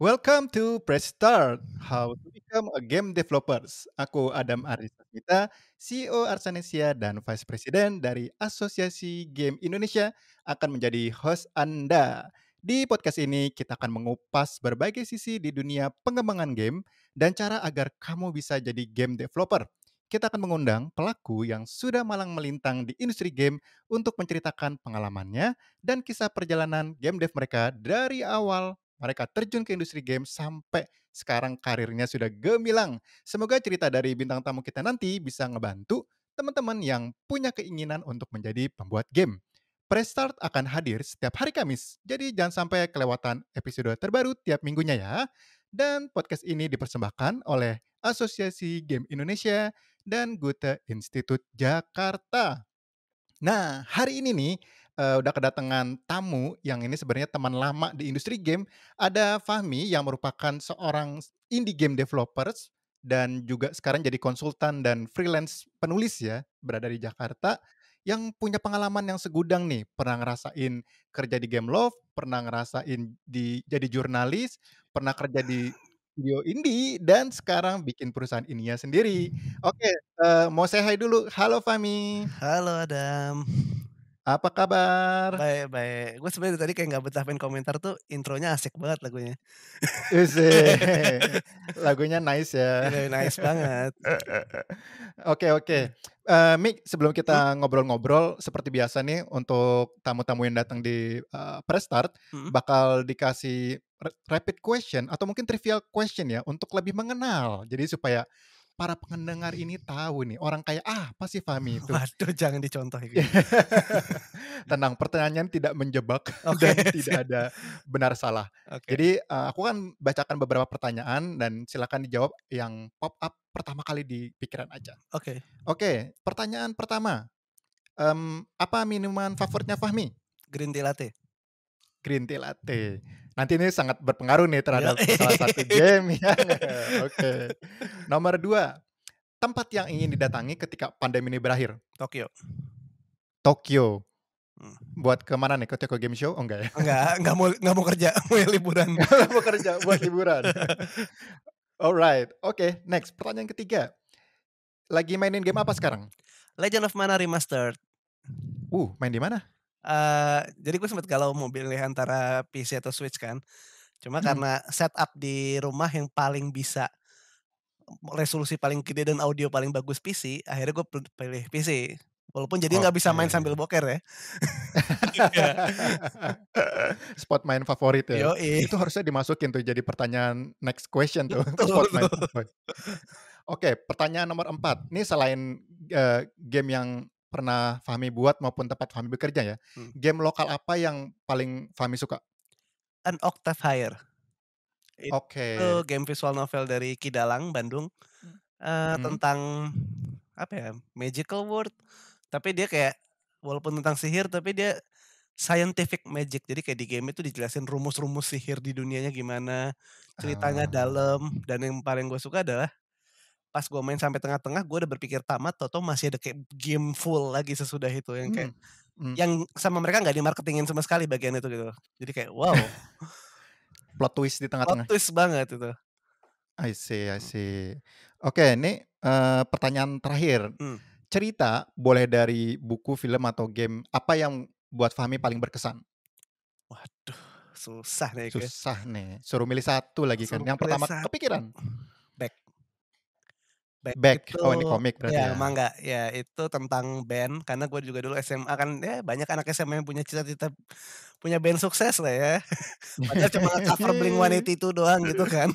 Welcome to Press Start, How to Become a Game Developers. Aku Adam Aristasmita, CEO Arsanesia dan Vice President dari Asosiasi Game Indonesia akan menjadi host Anda. Di podcast ini kita akan mengupas berbagai sisi di dunia pengembangan game dan cara agar kamu bisa jadi game developer kita akan mengundang pelaku yang sudah malang melintang di industri game untuk menceritakan pengalamannya dan kisah perjalanan game dev mereka dari awal mereka terjun ke industri game sampai sekarang karirnya sudah gemilang. Semoga cerita dari bintang tamu kita nanti bisa ngebantu teman-teman yang punya keinginan untuk menjadi pembuat game. Prestart akan hadir setiap hari Kamis, jadi jangan sampai kelewatan episode terbaru tiap minggunya ya. Dan podcast ini dipersembahkan oleh Asosiasi Game Indonesia dan Gute Institut Jakarta. Nah, hari ini nih uh, udah kedatangan tamu yang ini sebenarnya teman lama di industri game. Ada Fahmi yang merupakan seorang indie game developers dan juga sekarang jadi konsultan dan freelance penulis ya, berada di Jakarta yang punya pengalaman yang segudang nih, pernah ngerasain kerja di Game Love, pernah ngerasain di jadi jurnalis, pernah kerja di studio indie dan sekarang bikin perusahaan ininya sendiri. Hmm. Oke, okay, uh, eh, mau saya hai dulu. Halo Fami. Halo Adam. Apa kabar? Baik, baik. Gue sebenarnya tadi kayak gak betah main komentar tuh intronya asik banget lagunya. lagunya nice ya. Iya, nice banget. Oke, oke. Okay, hmm. okay. uh, eh, Mik, sebelum kita hmm? ngobrol-ngobrol, seperti biasa nih untuk tamu-tamu yang datang di uh, eh, press hmm. bakal dikasih rapid question atau mungkin trivial question ya untuk lebih mengenal. Jadi supaya para pendengar ini tahu nih orang kayak ah apa sih Fahmi itu? Waduh jangan dicontohin. Iya. Tenang pertanyaan tidak menjebak okay. dan tidak ada benar salah. Okay. Jadi uh, aku kan bacakan beberapa pertanyaan dan silakan dijawab yang pop up pertama kali di pikiran aja. Oke. Okay. Oke okay, pertanyaan pertama um, apa minuman favoritnya Fahmi? Green tea latte. Green tea latte. Nanti ini sangat berpengaruh nih terhadap iya. salah satu game ya. Oke. Okay. Nomor dua, tempat yang ingin didatangi ketika pandemi ini berakhir. Tokyo. Tokyo. Hmm. Buat kemana nih? Ke Tokyo Game Show? Oh enggak ya? Enggak, enggak mau enggak mau kerja, mau liburan. Enggak mau kerja, buat liburan. Alright, oke. Okay, next, pertanyaan ketiga. Lagi mainin game apa sekarang? Legend of Mana Remastered. Uh, main di mana? uh, jadi gue sempet galau mau pilih antara PC atau Switch kan. Cuma hmm. karena setup di rumah yang paling bisa resolusi paling gede dan audio paling bagus PC, akhirnya gue pilih PC. Walaupun jadi nggak bisa main sambil boker ya. Iya. spot main favorit ya. Yoi. Itu harusnya dimasukin tuh jadi pertanyaan next question tuh. Betul, spot main Oke, okay, pertanyaan nomor empat. Ini selain uh, game yang pernah Fahmi buat maupun tempat Fahmi bekerja ya. Hmm. Game lokal apa yang paling Fahmi suka? An Octave Higher. Oke. Okay. Itu game visual novel dari Kidalang, Bandung. Uh, hmm. Tentang apa ya? Magical World. Tapi dia kayak walaupun tentang sihir tapi dia scientific magic. Jadi kayak di game itu dijelasin rumus-rumus sihir di dunianya gimana, ceritanya uh. dalam dan yang paling gue suka adalah pas gue main sampai tengah-tengah gue udah berpikir tamat toto masih ada kayak game full lagi sesudah itu yang kayak hmm. Hmm. yang sama mereka nggak dimarketingin sama sekali bagian itu gitu jadi kayak wow plot twist di tengah-tengah plot twist banget itu I see I see oke okay, ini uh, pertanyaan terakhir hmm. cerita boleh dari buku film atau game apa yang buat Fahmi paling berkesan waduh susah nih susah nih suruh milih satu lagi kan. suruh kan yang pertama kepikiran Back, Back. itu oh ini komik berarti ya, ya. mangga ya itu tentang band karena gue juga dulu SMA kan ya banyak anak SMA yang punya cita-cita punya band sukses lah ya padahal cuma cover Blink itu doang gitu kan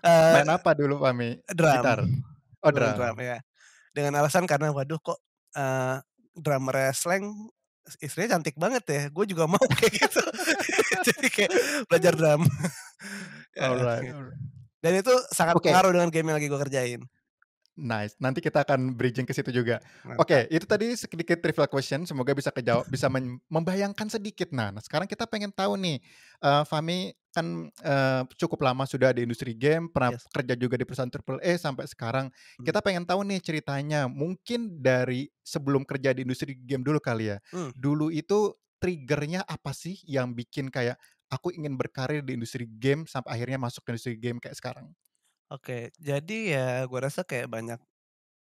uh, main apa dulu Pami drum Gitar. oh drum. drum ya dengan alasan karena waduh kok uh, eh, drummer slang istrinya cantik banget ya gue juga mau kayak gitu jadi kayak belajar drum ya. alright. dan itu sangat okay. pengaruh dengan game yang lagi gue kerjain Nice. Nanti kita akan bridging ke situ juga. Oke, okay, itu tadi sedikit trivial question. Semoga bisa kejawab, bisa membayangkan sedikit. Nah, nah, sekarang kita pengen tahu nih, uh, eh, Fami kan uh, cukup lama sudah di industri game, pernah yes. kerja juga di perusahaan triple E sampai sekarang. Hmm. Kita pengen tahu nih ceritanya. Mungkin dari sebelum kerja di industri game dulu kali ya. Hmm. Dulu itu triggernya apa sih yang bikin kayak aku ingin berkarir di industri game sampai akhirnya masuk ke industri game kayak sekarang? Oke, jadi ya gue rasa kayak banyak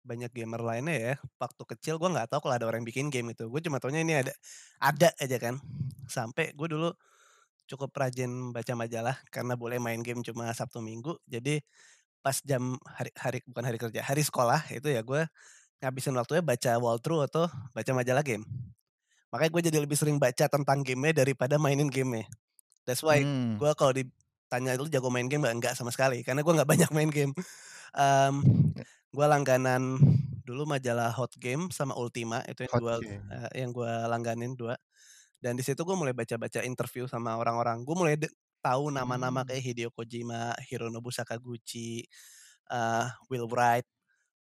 banyak gamer lainnya ya, waktu kecil gue nggak tahu kalau ada orang yang bikin game itu, Gue cuma taunya ini ada ada aja kan. Sampai gue dulu cukup rajin baca majalah karena boleh main game cuma Sabtu Minggu, jadi pas jam hari hari bukan hari kerja, hari sekolah itu ya gue ngabisin waktunya baca walkthrough atau baca majalah game. Makanya gue jadi lebih sering baca tentang game-nya daripada mainin game-nya. That's why hmm. gue kalau di tanya lu jago main game gak? Enggak sama sekali. Karena gue nggak banyak main game. Um, mmm, iya. gue langganan dulu majalah Hot Game sama Ultima itu yang gue uh, eh, yang gue langganin dua. Dan di situ gue mulai baca-baca interview sama orang-orang. Gue mulai tahu nama-nama hmm. kayak Hideo Kojima, Hironobu Sakaguchi, uh, Will Wright,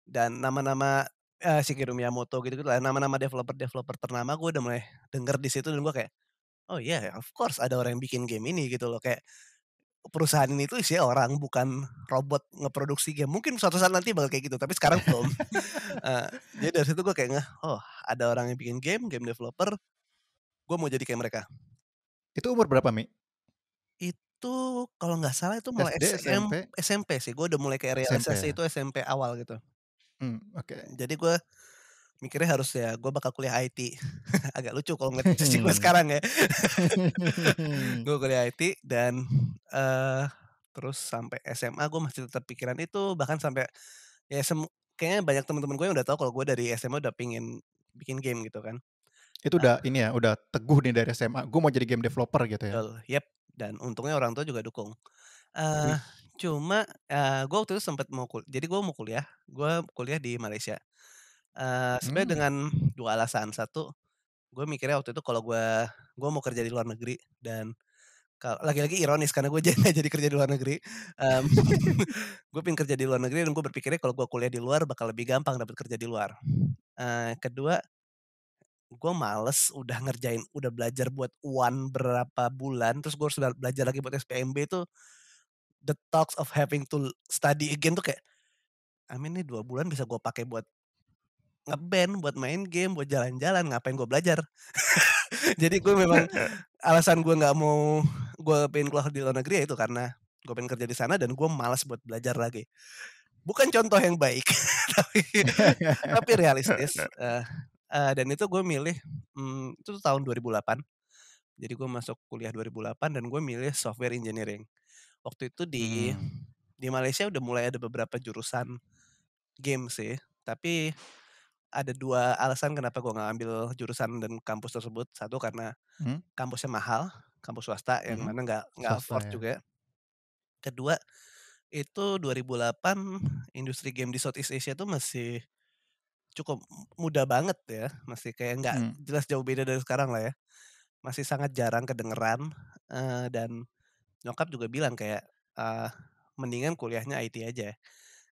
dan nama-nama uh, Shigeru Miyamoto gitu-gitu lah. Nama-nama developer-developer ternama gue udah mulai denger di situ dan gue kayak, oh iya yeah, of course ada orang yang bikin game ini gitu loh kayak perusahaan ini tuh isinya orang bukan robot ngeproduksi game mungkin suatu saat nanti bakal kayak gitu tapi sekarang belum uh, jadi dari situ gue kayak nggak oh ada orang yang bikin game game developer gue mau jadi kayak mereka itu umur berapa mi itu kalau nggak salah itu mulai SD, SM, SMP. SMP sih gue udah mulai kayak realisasi SMP, ya? itu SMP awal gitu hmm, oke okay. jadi gue mikirnya harus ya gue bakal kuliah IT agak lucu kalau ngeliat posisi gue hmm. sekarang ya gue kuliah IT dan uh, terus sampai SMA gue masih tetap pikiran itu bahkan sampai ya semu kayaknya banyak teman-teman gue yang udah tahu kalau gue dari SMA udah pingin bikin game gitu kan itu udah udah ini ya udah teguh nih dari SMA gue mau jadi game developer gitu ya betul, yep dan untungnya orang tua juga dukung uh, cuma uh, eh, gue waktu itu sempat mau kul jadi gue mau kuliah gue kuliah di Malaysia sebenarnya Hmm. dengan dua alasan. Satu, gue mikirnya waktu itu kalau gue gue mau kerja di luar negeri dan lagi-lagi ironis karena gue jadi jadi kerja di luar negeri, um, gue pengen kerja di luar negeri dan gue berpikirnya kalau gue kuliah di luar bakal lebih gampang dapat kerja di luar. uh, kedua, gue males udah ngerjain udah belajar buat UAN berapa bulan, terus gue harus belajar lagi buat SPMB itu, the talks of having to study again tuh kayak, I mean ini dua bulan bisa gue pakai buat ngeband buat main game buat jalan-jalan ngapain gue belajar jadi gue memang alasan gue nggak mau gue pengen keluar di luar negeri ya itu karena gue pengen kerja di sana dan gue malas buat belajar lagi bukan contoh yang baik tapi tapi realistis uh, uh, dan itu gue milih um, itu tahun 2008 jadi gue masuk kuliah 2008 dan gue milih software engineering waktu itu di hmm. di Malaysia udah mulai ada beberapa jurusan game sih tapi ada dua alasan kenapa gue nggak ambil jurusan dan kampus tersebut. Satu karena hmm? kampusnya mahal, kampus swasta yang hmm. mana nggak nggak afford ya. juga. Kedua itu 2008 industri game di Southeast Asia tuh masih cukup muda banget ya, masih kayak nggak hmm. jelas jauh beda dari sekarang lah ya. Masih sangat jarang kedengeran uh, dan nyokap juga bilang kayak uh, mendingan kuliahnya IT aja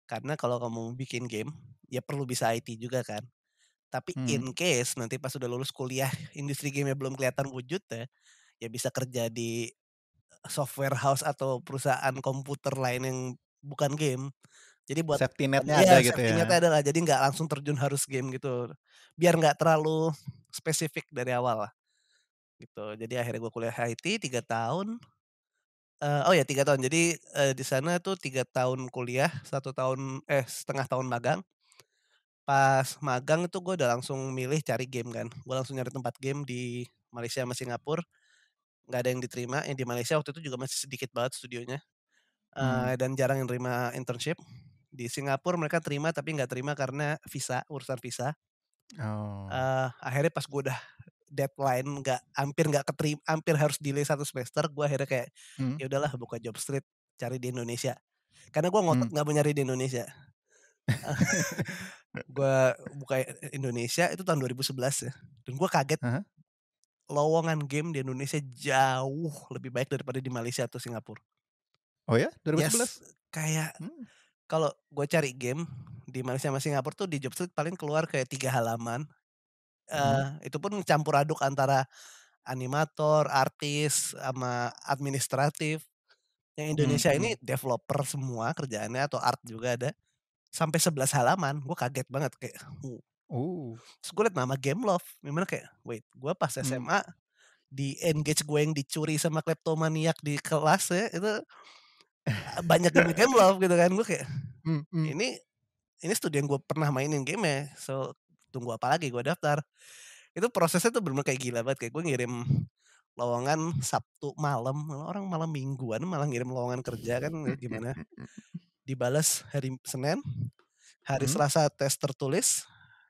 karena kalau kamu bikin game, ya perlu bisa IT juga kan. Tapi hmm. in case nanti pas sudah lulus kuliah industri game belum kelihatan wujud ya, ya bisa kerja di eh, software house atau perusahaan komputer lain yang bukan game. Jadi buat safety netnya ya, ada gitu safety ya. Safety adalah jadi nggak langsung terjun harus game gitu. Biar nggak terlalu spesifik dari awal lah. Gitu. Jadi akhirnya gue kuliah IT tiga tahun. Uh, oh ya tiga tahun. Jadi, uh, di sana tuh tiga tahun kuliah, satu tahun eh, setengah tahun magang. Pas magang itu gue udah langsung milih cari game kan. Gue langsung nyari tempat game di Malaysia sama Singapura, Gak ada yang diterima, yang eh, di Malaysia waktu itu juga masih sedikit banget studionya, hmm. eee, dan jarang yang terima internship. Di Singapura mereka terima tapi nggak terima karena visa, urusan visa. Oh. Uh, akhirnya pas gue udah deadline nggak hampir nggak keterima hampir harus delay satu semester gue akhirnya kayak hmm. ya udahlah buka job street cari di Indonesia karena gue ngotot hmm. nggak hmm. mau nyari di Indonesia ah, gue buka eh, Indonesia itu tahun 2011 ya dan gue kaget uh -huh. lowongan game di Indonesia jauh lebih baik daripada di Malaysia atau Singapura oh ya 2011 yes, kayak hmm. kalau gue cari game di Malaysia sama Singapura tuh di job street paling keluar kayak tiga halaman hmm. Eh, itu pun campur aduk antara animator, artis, sama administratif. Yang Indonesia hmm, Indonesia ini hmm. developer semua kerjaannya atau art juga ada. Sampai 11 halaman, gue kaget banget kayak, Uh. Oh. Terus gue liat nama game love. memang kayak, wait, gue pas hmm. SMA SMA, di engage gue yang dicuri sama kleptomaniak di kelas ya, itu, ah, banyak game love gitu kan. Gue kayak, hmm. ini ini studio yang gue pernah mainin game ya, so tunggu apa lagi gue daftar itu prosesnya tuh bener, -bener kayak gila banget kayak gue ngirim lowongan Sabtu malam orang malam mingguan malah ngirim lowongan kerja kan ya gimana dibalas hari Senin hari hmm. Selasa tes tertulis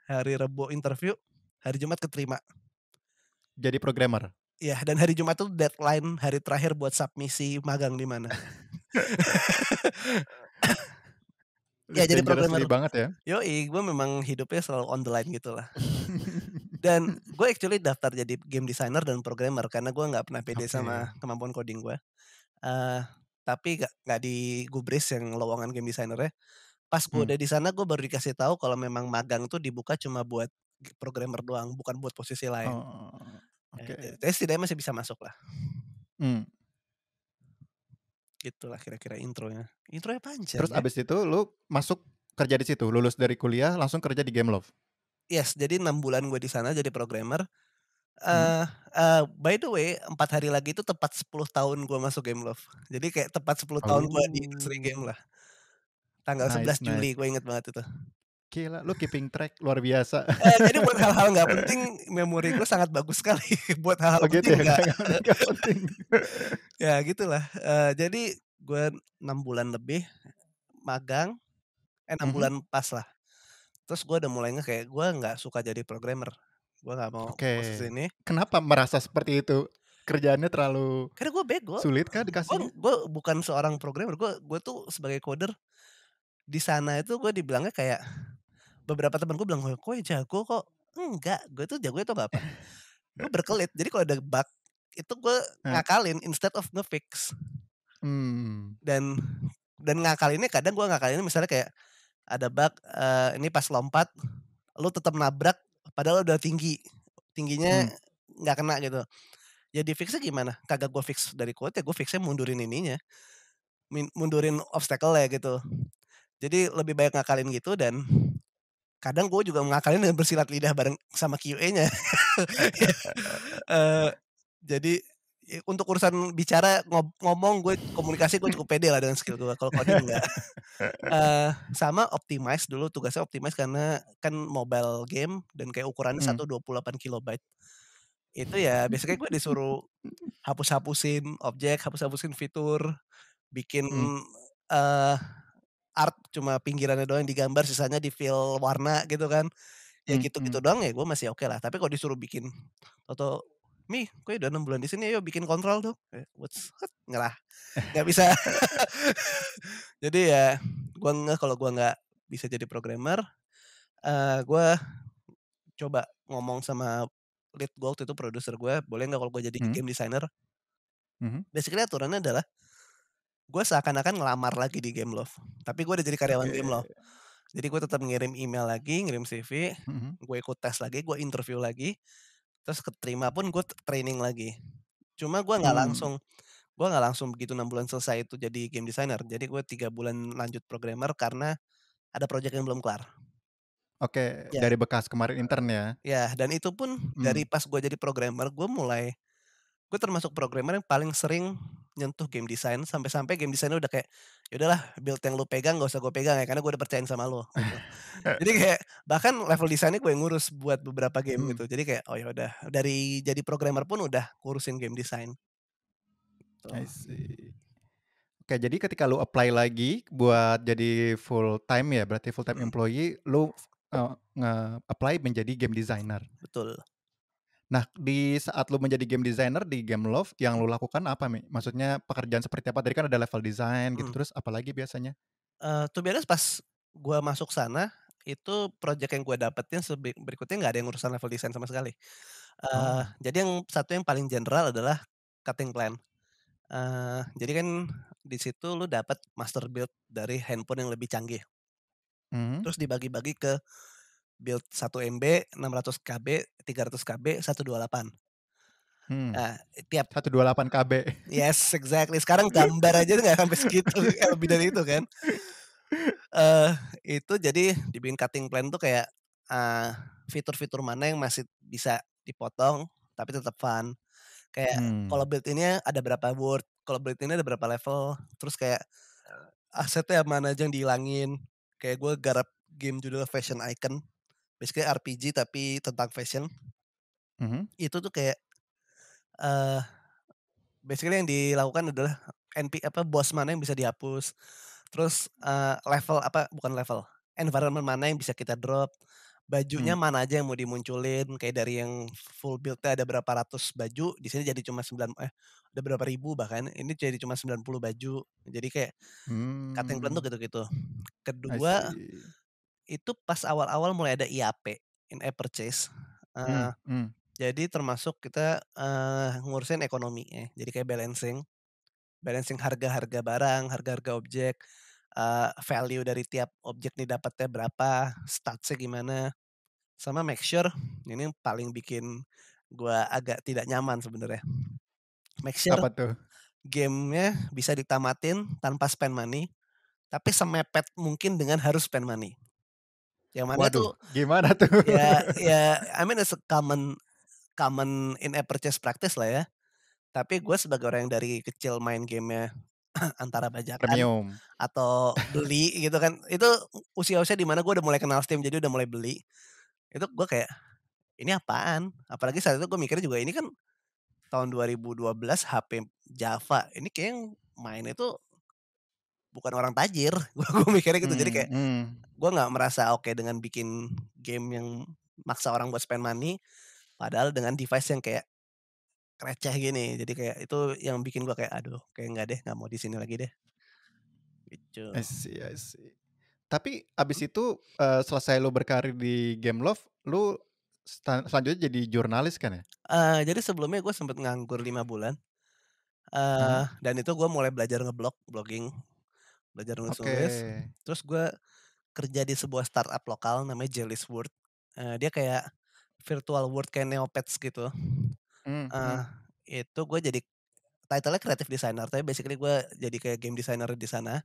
hari Rebo interview hari Jumat keterima jadi programmer Iya, dan hari Jumat tuh deadline hari terakhir buat submisi magang di mana. ya jadi programmer banget ya yo gue memang hidupnya selalu on the line gitu lah dan gue actually daftar jadi game designer dan programmer karena gue nggak pernah pede okay. sama kemampuan coding gue uh, tapi gak, gak di gubris yang lowongan game designer ya. pas gue hmm. udah di sana gue baru dikasih tahu kalau memang magang tuh dibuka cuma buat programmer doang bukan buat posisi lain oh, okay. jadi setidaknya masih bisa masuk lah hmm. Itulah kira-kira intronya. Intronya panjang. Terus ya? abis itu lu masuk kerja di situ, lulus dari kuliah langsung kerja di Game Love. Yes, jadi enam bulan gue di sana jadi programmer. Uh, uh, by the way, empat hari lagi itu tepat 10 tahun gue masuk Game Love. Jadi kayak tepat 10 oh. tahun gue di industri game lah. Tanggal nice, 11 Juli nice. gue inget banget itu. Gila, lu keeping track luar biasa. Eh, jadi buat hal-hal nggak penting, memori gue sangat bagus sekali. buat hal-hal oh, gitu penting ya? gak, gak penting ya gitulah. Uh, jadi gue enam bulan lebih magang, eh enam mm -hmm. bulan pas lah. Terus gue udah mulainya kayak gue nggak suka jadi programmer. Gue nggak mau okay. posisi ini. Kenapa merasa seperti itu? Kerjaannya terlalu Karena gue bego. Sulit kan dikasih? Gue bukan seorang programmer. Gue gue tuh sebagai coder di sana itu gue dibilangnya kayak beberapa teman gue bilang gue jago kok enggak gue tuh jago itu nggak apa gue berkelit jadi kalau ada bug itu gue nah. ngakalin instead of ngefix hmm. dan dan ngakalinnya kadang gue ngakalinnya misalnya kayak ada bug uh, ini pas lompat lu tetap nabrak padahal udah tinggi tingginya hmm. nggak hmm. kena gitu jadi ya, fixnya gimana kagak gue fix dari quote ya gue fixnya mundurin ininya mundurin obstacle ya gitu jadi lebih banyak ngakalin gitu dan kadang gue juga mengakalin dan bersilat lidah bareng sama QA-nya. uh, ya, eh, jadi untuk urusan bicara ngomong gue komunikasi gue cukup pede lah dengan skill gue kalau coding enggak uh, sama optimize dulu tugasnya optimize karena kan mobile game dan kayak ukurannya hmm. satu dua puluh delapan kilobyte itu ya biasanya gue disuruh hapus-hapusin objek hapus-hapusin fitur bikin hmm. uh, art cuma pinggirannya doang digambar sisanya di fill warna gitu kan ya hmm, gitu-gitu hmm. doang ya gue masih oke okay lah tapi kalau disuruh bikin atau Mi, gue ya udah enam bulan di sini, yuk bikin kontrol tuh. Eh, What's what? Nggak lah, bisa. jadi ya, gue nggak kalau gue nggak bisa jadi programmer, uh, eh, gue coba ngomong sama lead gue waktu itu produser gue, boleh nggak kalau gue jadi hmm. game designer? Hmm. Basically aturannya adalah gue seakan-akan ngelamar lagi di Game Love, tapi gue udah jadi karyawan Game Love. Jadi gue tetap ngirim email lagi, ngirim CV, hmm gue ikut tes lagi, gue interview lagi, Terus keterima pun gue training lagi. Cuma gue nggak Hmm. langsung gue nggak langsung begitu enam bulan selesai itu jadi game designer. Jadi gue tiga bulan lanjut programmer karena ada project yang belum kelar. Oke, Ya. dari bekas kemarin intern ya? Ya, dan itu pun hmm. dari pas gue jadi programmer, gue mulai gue termasuk programmer yang paling sering nyentuh game design sampai-sampai game design udah kayak ya udahlah build yang lu pegang gak usah gue pegang ya karena gue udah percayain sama lo gitu. jadi kayak bahkan level desainnya gue ngurus buat beberapa game hmm. gitu jadi kayak oh ya udah dari jadi programmer pun udah ngurusin game design so. Gitu. I see. Oke, jadi ketika lu apply lagi buat jadi full time ya, berarti full time hmm. employee, lu uh, nge-apply menjadi game designer. Betul. Nah, di saat lu menjadi game designer di Game Love, yang lu lakukan apa, Mi? Maksudnya pekerjaan seperti apa? Tadi kan ada level design gitu, hmm. terus apalagi biasanya? Uh, to be pas gue masuk sana, itu project yang gue dapetin berikutnya nggak ada yang urusan level design sama sekali. Uh, hmm. Jadi yang satu yang paling general adalah cutting plan. Uh, jadi kan di situ lu dapat master build dari handphone yang lebih canggih. Hmm. Terus dibagi-bagi ke build 1 MB, 600 KB, 300 KB, 128. Hmm. Nah, tiap 128 KB. Yes, exactly. Sekarang gambar aja nggak sampai segitu, lebih dari itu kan. Uh, itu jadi dibikin cutting plan tuh kayak fitur eh, fitur-fitur mana yang masih bisa dipotong tapi tetap fun. Kayak hmm. kalau build ini ada berapa word, kalau build ini ada berapa level, terus kayak asetnya mana aja yang dihilangin. Kayak gue garap game judul Fashion Icon basically RPG tapi tentang fashion. Mm-hmm. Itu tuh kayak uh, basically yang dilakukan adalah NP apa bos mana yang bisa dihapus. Terus uh, level apa bukan level, environment mana yang bisa kita drop. Bajunya hmm. mana aja yang mau dimunculin kayak dari yang full build ada berapa ratus baju, di sini jadi cuma sembilan eh ada berapa ribu bahkan. Ini jadi cuma 90 baju. Jadi kayak hmm. cutting plan tuh gitu-gitu. Kedua itu pas awal-awal mulai ada IAP in app purchase. Uh, hmm, hmm. Jadi termasuk kita uh, ngurusin ekonomi ya. Jadi kayak balancing, balancing harga-harga barang, harga-harga objek, uh, value dari tiap objek dapatnya berapa, statsnya gimana, sama make sure ini paling bikin gue agak tidak nyaman sebenarnya. Make sure Apa tuh? gamenya bisa ditamatin tanpa spend money, tapi semepet mungkin dengan harus spend money. Yang mana Waduh, tuh? Gimana tuh? Ya, ya, I mean it's a common common in a purchase practice lah ya. Tapi gue sebagai orang yang dari kecil main gamenya antara bajakan Premium. atau beli gitu kan. Itu usia-usia di mana gue udah mulai kenal Steam jadi udah mulai beli. Itu gue kayak ini apaan? Apalagi saat itu gue mikirnya juga ini kan tahun 2012 HP Java. Ini kayak yang main itu bukan orang tajir. Gue mikirnya gitu. Hmm, jadi kayak hmm gue nggak merasa oke okay dengan bikin game yang maksa orang buat spend money padahal dengan device yang kayak receh gini jadi kayak itu yang bikin gue kayak aduh kayak nggak deh nggak mau di sini lagi deh gitu I see, I see. tapi abis hmm. itu uh, selesai lo berkarir di game love lo selanjutnya jadi jurnalis kan ya uh, jadi sebelumnya gue sempet nganggur lima bulan uh, hmm. Eh, dan itu gue mulai belajar ngeblog blogging belajar nulis nulis okay. terus gue kerja di sebuah startup lokal namanya Jelly's World. Uh, eh, dia kayak virtual world kayak Neopets gitu. Mm, uh, Itu gue jadi title-nya creative designer, tapi basically gue jadi kayak game designer di sana.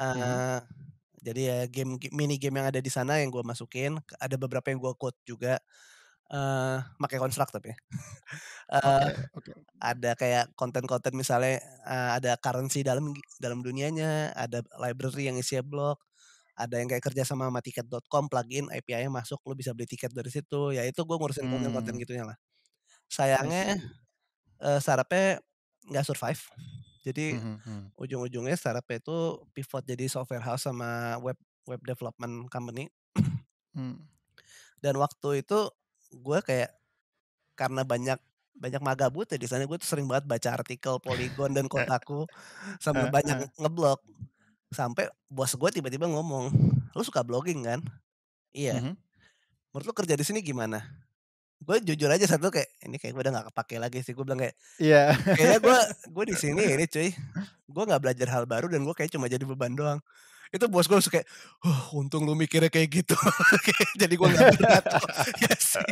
Uh, mm. Jadi ya game mini game yang ada di sana yang gue masukin, ada beberapa yang gue code juga. Uh, pakai konstruk tapi uh, okay, okay. ada kayak konten-konten misalnya uh, ada currency dalam dalam dunianya ada library yang isinya blog ada yang kayak kerja sama sama tiket.com plugin API-nya masuk lu bisa beli tiket dari situ ya itu gue ngurusin konten-konten gitu gitunya lah sayangnya uh, startupnya nggak survive jadi hmm, hmm. hmm. ujung-ujungnya sarape itu pivot jadi software house sama web web development company hmm. dan waktu itu gue kayak karena banyak banyak magabut ya di sana gue tuh sering banget baca artikel Polygon dan Kotaku sama banyak ngeblok sampai bos gue tiba-tiba ngomong lu suka blogging kan iya mm -hmm. menurut lu kerja di sini gimana gue jujur aja satu kayak ini kayak gue udah gak kepake lagi sih gue bilang kayak iya yeah. kayaknya gue gue di sini ini cuy gue nggak belajar hal baru dan gue kayak cuma jadi beban doang itu bos gue suka oh, untung lu mikirnya kayak gitu jadi gue nggak berat. ya sih.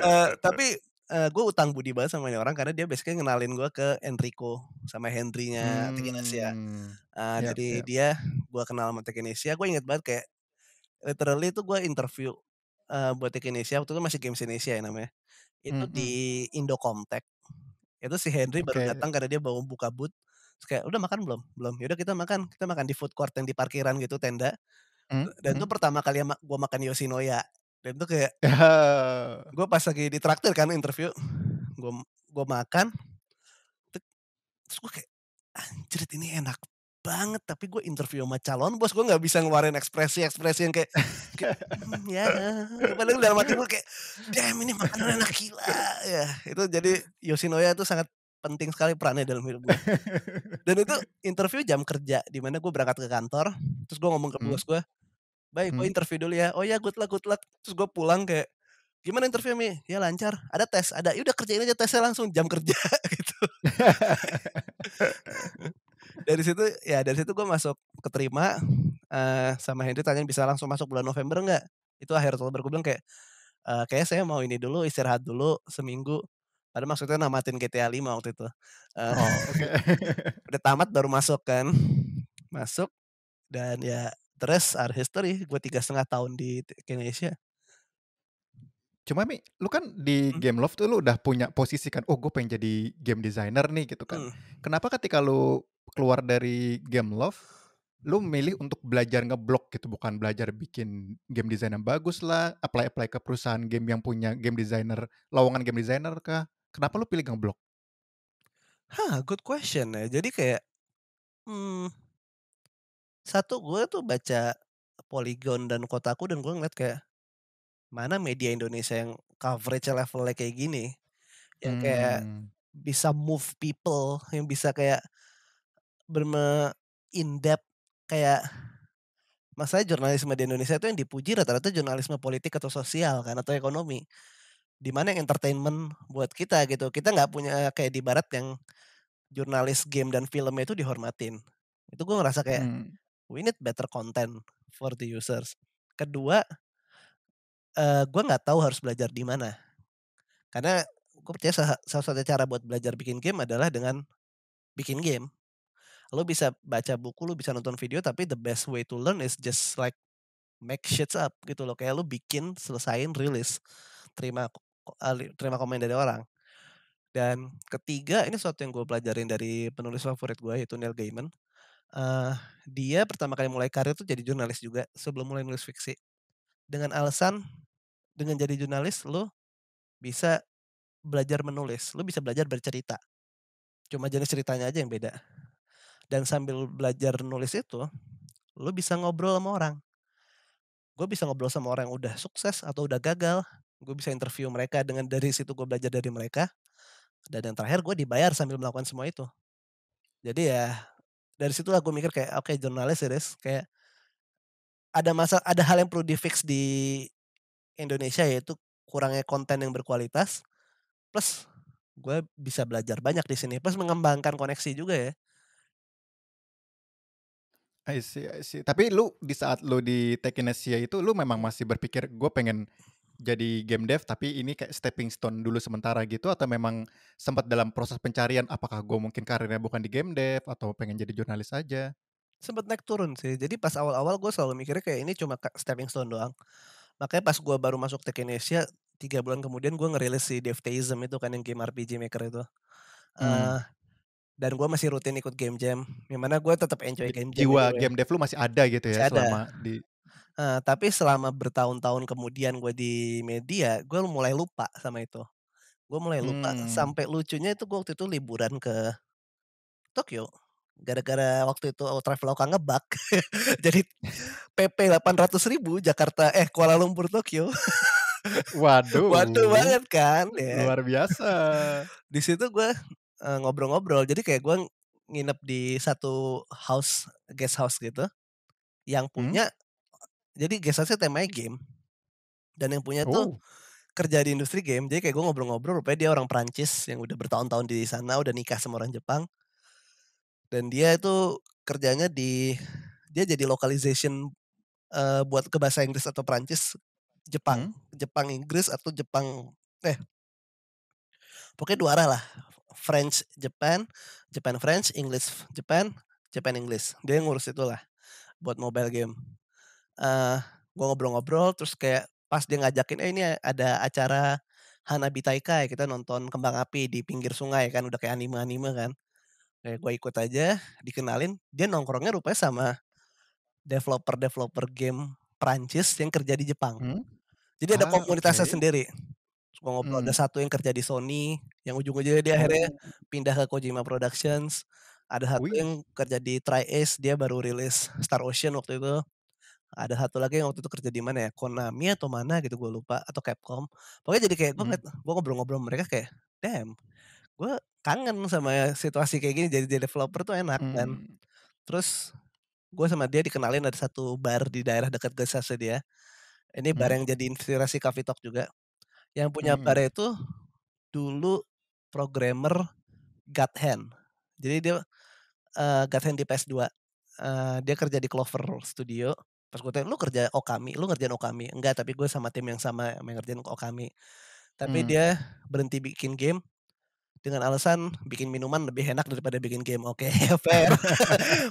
Uh, tapi uh, eh, gue utang budi banget sama ini orang karena dia basically ngenalin gue ke Enrico sama Henry-nya hmm. Tekinesia. Ah, uh, yep, jadi yep. dia gue kenal sama Tekinesia. gue inget banget kayak literally itu gue interview uh, buat Tekinesia waktu itu masih Games Indonesia ya namanya. Itu mm -hmm. di Indocomtech. Itu si Henry okay. baru datang karena dia bawa buka boot. Terus kayak udah makan belum? Belum. Yaudah kita makan. Kita makan di food court yang di parkiran gitu tenda. Mm -hmm. Dan itu hmm. pertama kali gue makan Yoshinoya dan tuh kayak gue pas lagi di traktir kan interview, gue gue makan, terus gue kayak anjir ini enak banget tapi gue interview sama calon bos gue nggak bisa ngeluarin ekspresi ekspresi yang kayak, kayak hmm, ya, ya padahal dalam hati gue kayak damn ini makanan enak gila ya itu jadi Yoshinoya itu sangat penting sekali perannya dalam hidup gue dan itu interview jam kerja di mana gue berangkat ke kantor terus gue ngomong ke hmm. bos gue baik gue hmm. interview dulu ya oh ya good luck good luck terus gue pulang kayak gimana interview mi ya lancar ada tes ada ya udah kerjain aja tesnya langsung jam kerja gitu dari situ ya dari situ gue masuk keterima uh, sama Henry tanya bisa langsung masuk bulan November enggak itu akhir Oktober gue kayak uh, eh, kayak saya mau ini dulu istirahat dulu seminggu ada maksudnya namatin GTA 5 waktu itu uh, oh, okay. udah tamat baru masuk kan masuk dan ya Rest art history gue tiga setengah tahun di Indonesia. Cuma Mi, lu kan di hmm. Game Love tuh lu udah punya posisi kan, oh gue pengen jadi game designer nih gitu kan. Hmm. Kenapa ketika lu keluar dari Game Love, lu milih untuk belajar ngeblok gitu, bukan belajar bikin game design yang bagus lah, apply-apply ke perusahaan game yang punya game designer, lowongan game designer kah? Kenapa lu pilih ngeblok? Hah, good question ya. Jadi kayak, hmm, satu gue tuh baca Polygon dan Kotaku dan gue ngeliat kayak mana media Indonesia yang coverage levelnya kayak gini yang kayak hmm. bisa move people yang bisa kayak berme in depth kayak masalah jurnalisme di Indonesia itu yang dipuji rata-rata jurnalisme politik atau sosial kan atau ekonomi di mana yang entertainment buat kita gitu kita nggak punya kayak di barat yang jurnalis game dan filmnya itu dihormatin itu gue ngerasa kayak hmm we need better content for the users. Kedua, uh, eh, gue nggak tahu harus belajar di mana. Karena gue percaya salah, satu cara buat belajar bikin game adalah dengan bikin game. Lo bisa baca buku, lo bisa nonton video, tapi the best way to learn is just like make shit up gitu loh. Kayak lo bikin, selesain, rilis. Terima eh, terima komen dari orang. Dan ketiga, ini sesuatu yang gue pelajarin dari penulis favorit gue yaitu Neil Gaiman uh, dia pertama kali mulai karir tuh jadi jurnalis juga sebelum mulai nulis fiksi. Dengan alasan dengan jadi jurnalis lo bisa belajar menulis, lo bisa belajar bercerita. Cuma jenis ceritanya aja yang beda. Dan sambil belajar nulis itu, lo bisa ngobrol sama orang. Gue bisa ngobrol sama orang yang udah sukses atau udah gagal. Gue bisa interview mereka dengan dari situ gue belajar dari mereka. Dan yang terakhir gue dibayar sambil melakukan semua itu. Jadi ya dari situ aku mikir kayak oke okay, jurnalis serius ya, kayak ada masa ada hal yang perlu di fix di Indonesia yaitu kurangnya konten yang berkualitas plus gue bisa belajar banyak di sini plus mengembangkan koneksi juga ya I see, I see. Tapi lu di saat lu di Tekinesia itu lu memang masih berpikir gue pengen jadi game dev tapi ini kayak stepping stone dulu sementara gitu atau memang sempat dalam proses pencarian apakah gue mungkin karirnya bukan di game dev atau pengen jadi jurnalis aja sempat naik turun sih jadi pas awal-awal gue selalu mikirnya kayak ini cuma stepping stone doang makanya pas gue baru masuk Indonesia tiga bulan kemudian gue ngerilis si Devteism itu kan yang game RPG maker itu hmm. uh, dan gue masih rutin ikut game jam gimana gue tetap enjoy game jam jiwa gitu ya. game dev lu masih ada gitu ya masih selama ada. di Uh, tapi selama bertahun-tahun kemudian gue di media, gue mulai lupa sama itu. Gue mulai lupa, hmm. sampai lucunya itu gue waktu itu liburan ke Tokyo, gara-gara waktu itu travel oh, Traveloka ngebug. Jadi PP ratus ribu Jakarta eh, Kuala Lumpur, Tokyo. Waduh Waduh, banget kan, ya. luar biasa. Di situ gue, uh, ngobrol-ngobrol, jadi kayak gue nginep di satu house, guest house gitu, yang punya punya hmm? jadi sih temanya game dan yang punya oh. tuh kerja di industri game jadi kayak gue ngobrol-ngobrol rupanya dia orang Perancis yang udah bertahun-tahun di sana udah nikah sama orang Jepang dan dia itu kerjanya di dia jadi localization uh, buat ke bahasa Inggris atau Perancis Jepang hmm? Jepang Inggris atau Jepang eh pokoknya dua arah lah French Japan Japan French English Japan Japan English dia yang ngurus itulah buat mobile game uh, eh, gue ngobrol-ngobrol terus kayak pas dia ngajakin eh ini ada acara Hanabi Taikai ya, kita nonton kembang api di pinggir sungai ya kan udah kayak anime-anime kan kayak nah, gue ikut aja dikenalin dia nongkrongnya rupanya sama developer developer game Prancis yang kerja di Jepang hmm? jadi ada ah, komunitasnya okay. sendiri gue ngobrol hmm. ada satu yang kerja di Sony yang ujung-ujungnya dia akhirnya oh. pindah ke Kojima Productions ada satu Wih. yang kerja di Tri Ace dia baru rilis Star Ocean waktu itu ada satu lagi yang waktu itu kerja di mana ya Konami atau mana gitu gue lupa atau Capcom pokoknya jadi kayak gue hmm. ngobrol-ngobrol mereka kayak damn gue kangen sama situasi kayak gini jadi, jadi developer tuh enak kan. hmm. kan terus gue sama dia dikenalin ada satu bar di daerah dekat Gesase dia ini bar hmm. yang jadi inspirasi Coffee Talk juga yang punya hmm. bar itu dulu programmer God Hand jadi dia uh, eh, God di PS2 uh, eh, dia kerja di Clover Studio pas gue tanya lu kerja okami lu ngerjain okami enggak tapi gue sama tim yang sama yang ngerjain okami tapi hmm. dia berhenti bikin game dengan alasan bikin minuman lebih enak daripada bikin game. Oke, okay, fair.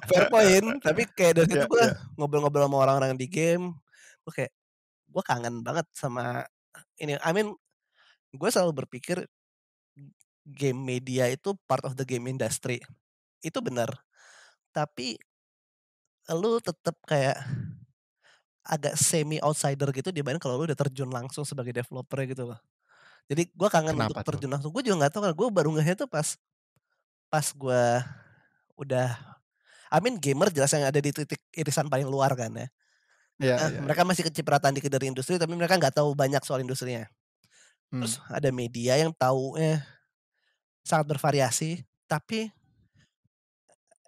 fair point. Tapi kayak dari situ iya, gue yeah. ngobrol-ngobrol sama orang-orang di game, oke kayak gue kangen banget sama ini. I mean, gue selalu berpikir game media itu part of the game industry. Itu benar. Tapi lu tetap kayak agak semi outsider gitu dibanding kalau lu udah terjun langsung sebagai developer gitu loh. Jadi gue kangen Kenapa untuk terjun langsung. Gue juga nggak tahu karena gue baru ngehnya itu pas pas gue udah I mean gamer jelas yang ada di titik irisan paling luar kan ya. Yeah, iya, nah, iya, yeah. mereka masih kecipratan dikit dari industri tapi mereka nggak tahu banyak soal industrinya. Hmm. Terus ada media yang tahu eh sangat bervariasi tapi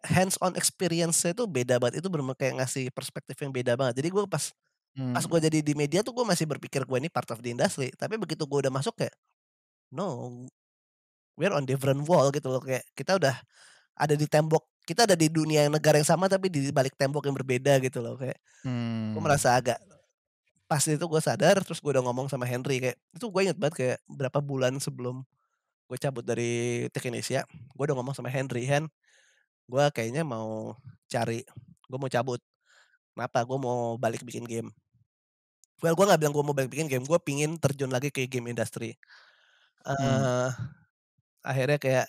hands on experience-nya itu beda banget. Itu bener kayak ngasih perspektif yang beda banget. Jadi gue pas hmm. pas gue jadi di media tuh gue masih berpikir gue ini part of the industry. Tapi begitu gue udah masuk kayak no, we're on different wall gitu loh kayak kita udah ada di tembok kita ada di dunia yang negara yang sama tapi di balik tembok yang berbeda gitu loh kayak hmm. gue merasa agak pas itu gue sadar terus gue udah ngomong sama Henry kayak itu gue inget banget kayak berapa bulan sebelum gue cabut dari Tech Indonesia gue udah ngomong sama Henry Hen Gue kayaknya mau cari, gue mau cabut. Kenapa? Gue mau balik bikin game. Well, gue gak bilang gue mau balik bikin game. Gue pingin terjun lagi ke game industri. Uh, Akhirnya kayak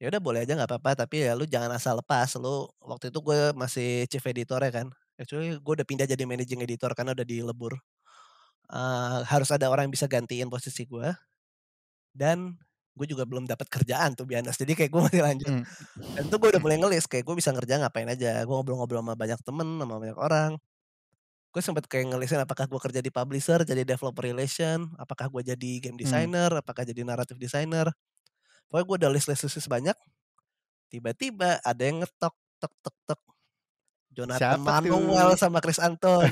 ya udah boleh aja nggak apa-apa tapi ya lu jangan asal lepas lu waktu itu gue masih chief editor ya kan actually gue udah pindah jadi managing editor karena udah dilebur uh, eh, harus ada orang yang bisa gantiin posisi gue dan gue juga belum dapat kerjaan tuh biasa jadi kayak gue masih lanjut hmm. dan tuh gue udah mulai ngelis kayak gue bisa ngerja ngapain aja gue ngobrol-ngobrol sama banyak temen sama banyak orang gue sempet kayak ngelisin apakah gue kerja di publisher jadi developer relation apakah gue jadi game hmm. designer hmm. apakah jadi narrative designer pokoknya gue udah list list list banyak tiba-tiba ada yang ngetok tok tok tok Jonathan Manuel sama Chris Anton.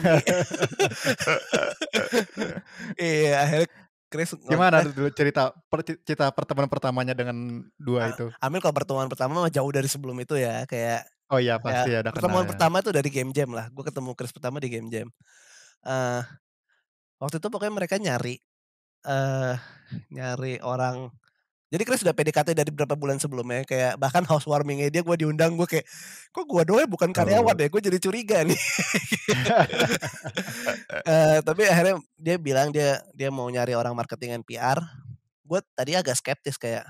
iya, akhirnya Chris gimana eh. dulu cerita per, cerita pertemuan pertamanya dengan dua ah, itu? Amin kalau pertemuan pertama mah jauh dari sebelum itu ya kayak Oh iya pasti ya, ada pertemuan kenal, ya. pertama itu dari game jam lah. Gue ketemu Chris pertama di game jam. Uh, waktu itu pokoknya mereka nyari uh, nyari orang jadi Chris sudah PDKT dari berapa bulan sebelumnya kayak bahkan housewarmingnya dia gue diundang gue kayak kok gue doang ya? bukan karyawan oh. ya gue jadi curiga nih. uh, tapi akhirnya dia bilang dia dia mau nyari orang marketing dan PR. Gue tadi agak skeptis kayak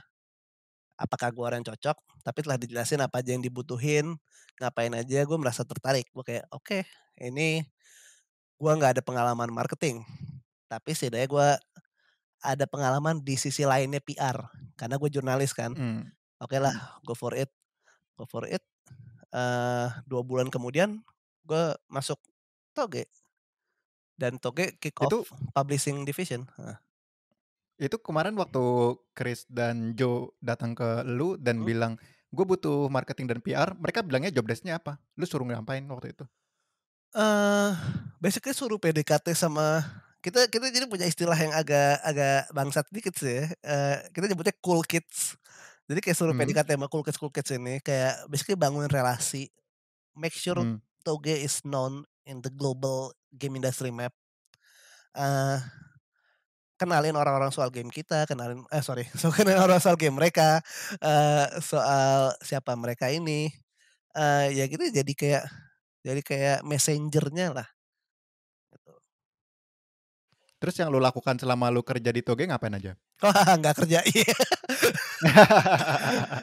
apakah gue orang cocok tapi telah dijelasin apa aja yang dibutuhin ngapain aja gue merasa tertarik gue kayak oke okay, ini gue nggak ada pengalaman marketing tapi setidaknya gue ada pengalaman di sisi lainnya PR karena gue jurnalis kan hmm. oke okay lah go for it go for it uh, dua bulan kemudian gue masuk toge dan toge kick off itu, publishing division uh. itu kemarin waktu Chris dan Joe datang ke lu dan hmm. bilang gue butuh marketing dan PR mereka bilangnya job desknya apa lu suruh ngapain waktu itu eh uh, basically suruh PDKT sama kita kita jadi punya istilah yang agak agak bangsat dikit sih. Uh, kita nyebutnya cool kids. Jadi kayak suruh hmm. PDKT cool kids cool kids ini kayak basically bangun relasi. Make sure hmm. Toge is known in the global game industry map. Uh, kenalin orang-orang soal game kita, kenalin eh sorry, so kenalin orang soal game mereka, uh, soal siapa mereka ini, uh, ya gitu jadi kayak jadi kayak messengernya lah Terus yang lu lakukan selama lu kerja di Toge ngapain aja? Nggak kerja. uh, iya.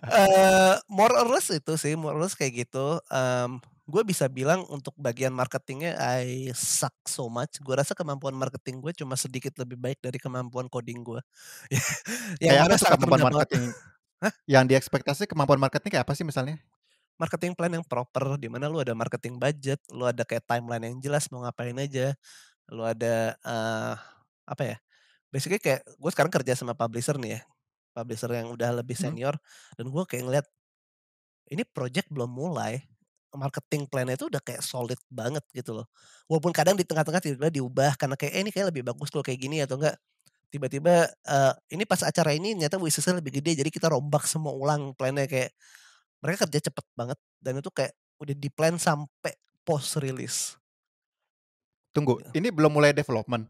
eh, more or less itu sih, more or less kayak gitu. Um, gue bisa bilang untuk bagian marketingnya I suck so much. Gue rasa kemampuan marketing gue cuma sedikit lebih baik dari kemampuan coding gue. yang mana kemampuan marketing. Hah? Yang diekspektasi kemampuan marketing kayak apa sih misalnya? Marketing plan yang proper, di mana lu ada marketing budget, lu ada kayak timeline yang jelas mau ngapain aja, lu ada eh, apa ya? Basically kayak gue sekarang kerja sama publisher nih ya. Publisher yang udah lebih Hmm. senior dan gue kayak ngeliat ini project belum mulai marketing plan-nya itu udah kayak solid banget gitu loh. Walaupun kadang di tengah-tengah tiba-tiba diubah karena kayak eh, ini kayak lebih bagus kalau kayak gini atau enggak tiba-tiba eh, ini pas acara ini ternyata wisesnya lebih gede jadi kita rombak semua ulang plannya kayak mereka kerja cepet banget dan itu kayak udah di plan sampai post release. Tunggu, gitu. ini belum mulai development.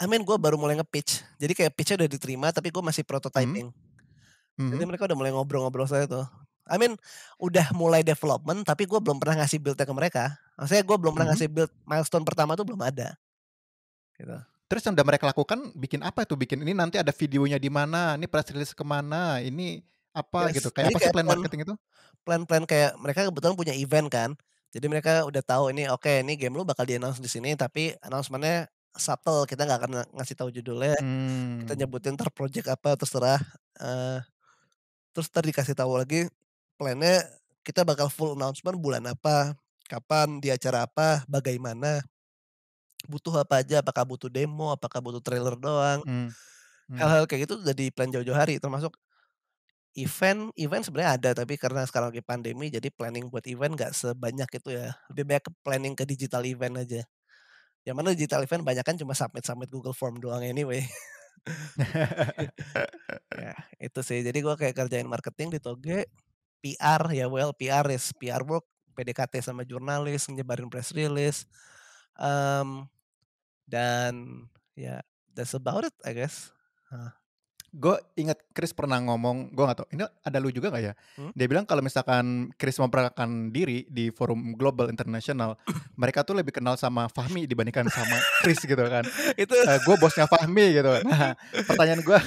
I mean gue baru mulai nge-pitch. Jadi kayak pitchnya udah diterima tapi gue masih hmm. prototyping. Mm-hmm. Jadi hmm. mereka udah mulai ngobrol-ngobrol saya tuh. I mean udah mulai development tapi gue belum pernah ngasih build buildnya ke mereka. Maksudnya gue belum mm-hmm. pernah hmm. ngasih build milestone pertama tuh belum ada. Gitu. Terus yang udah mereka lakukan bikin apa itu? Bikin ini nanti ada videonya di mana? Ini press release kemana? Ini apa yes. gitu? Kayak Jadi apa kayak sih plan, plan marketing itu? Plan-plan kayak mereka kebetulan punya event kan. Jadi mereka udah tahu ini oke okay, ini game lu bakal di-announce di sini tapi announcementnya nya subtle kita nggak akan ngasih tahu judulnya. Hmm. Kita nyebutin ter project apa terserah uh, terus tadi kasih tahu lagi plannya kita bakal full announcement bulan apa, kapan, di acara apa, bagaimana. Butuh apa aja, apakah butuh demo, apakah butuh trailer doang. Hmm. Hmm. Hal-hal kayak gitu udah di plan jauh-jauh hari termasuk event event sebenarnya ada tapi karena sekarang lagi pandemi jadi planning buat event nggak sebanyak itu ya lebih banyak ke planning ke digital event aja yang mana digital event banyak kan cuma submit submit Google Form doang anyway ya itu sih jadi gua kayak kerjain marketing di Toge PR ya well PR is PR work PDKT sama jurnalis nyebarin press release um, dan ya yeah, that's about it I guess huh gue inget Chris pernah ngomong gue gak tau ini ada lu juga gak ya hmm? dia bilang kalau misalkan Chris memperkenalkan diri di forum global internasional mereka tuh lebih kenal sama Fahmi dibandingkan sama Chris gitu kan itu uh, eh, gue bosnya Fahmi gitu nah, pertanyaan gue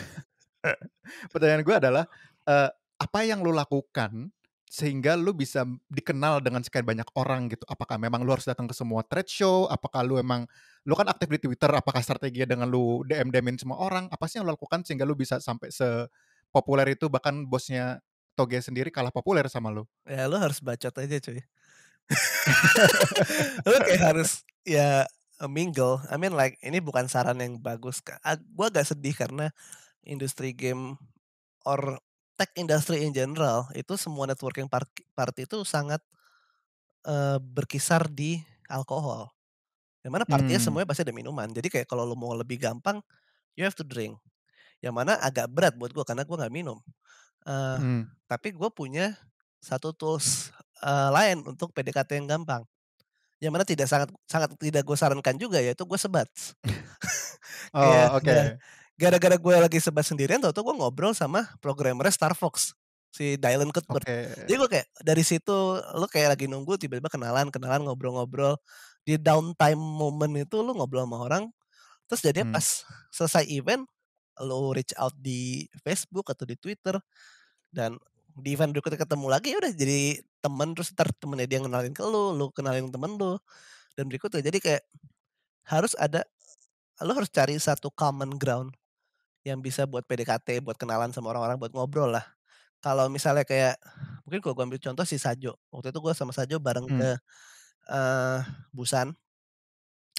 pertanyaan gue adalah uh, apa yang lu lakukan sehingga lu bisa dikenal dengan sekian banyak orang gitu. Apakah memang lu harus datang ke semua trade show? Apakah lu emang lu kan aktif di Twitter? Apakah strategi dengan lu DM DMin semua orang? Apa sih yang lu lakukan sehingga lu bisa sampai sepopuler itu bahkan bosnya Toge sendiri kalah populer sama lu? Ya lu harus bacot aja cuy. lu kayak harus ya mingle. I mean like ini bukan saran yang bagus. Gue agak sedih karena industri game or tech industry in general itu semua networking party itu sangat uh, berkisar di alkohol. Yang mana partinya hmm. semuanya pasti ada minuman. Jadi kayak kalau lo mau lebih gampang, you have to drink. Yang mana agak berat buat gue karena gue nggak minum. Uh, hmm. Tapi gue punya satu tools uh, lain untuk PDKT yang gampang. Yang mana tidak sangat sangat tidak gue sarankan juga yaitu gue sebat. oh oke. Okay gara-gara gue lagi sebat sendirian tau tuh gue ngobrol sama programmer Star Fox si Dylan Cuthbert. Okay. Jadi gue kayak dari situ lo kayak lagi nunggu tiba-tiba kenalan kenalan ngobrol-ngobrol di downtime moment itu lo ngobrol sama orang terus jadi hmm. pas selesai event lo reach out di Facebook atau di Twitter dan di event berikutnya ketemu lagi ya udah jadi temen terus ntar temennya dia kenalin ke lo, lo kenalin temen lo dan berikutnya jadi kayak harus ada lo harus cari satu common ground yang bisa buat PDKT, buat kenalan sama orang-orang, buat ngobrol lah. Kalau misalnya kayak mungkin kalau gue ambil contoh si Sajo, waktu itu gue sama Sajo bareng hmm. ke uh, Busan.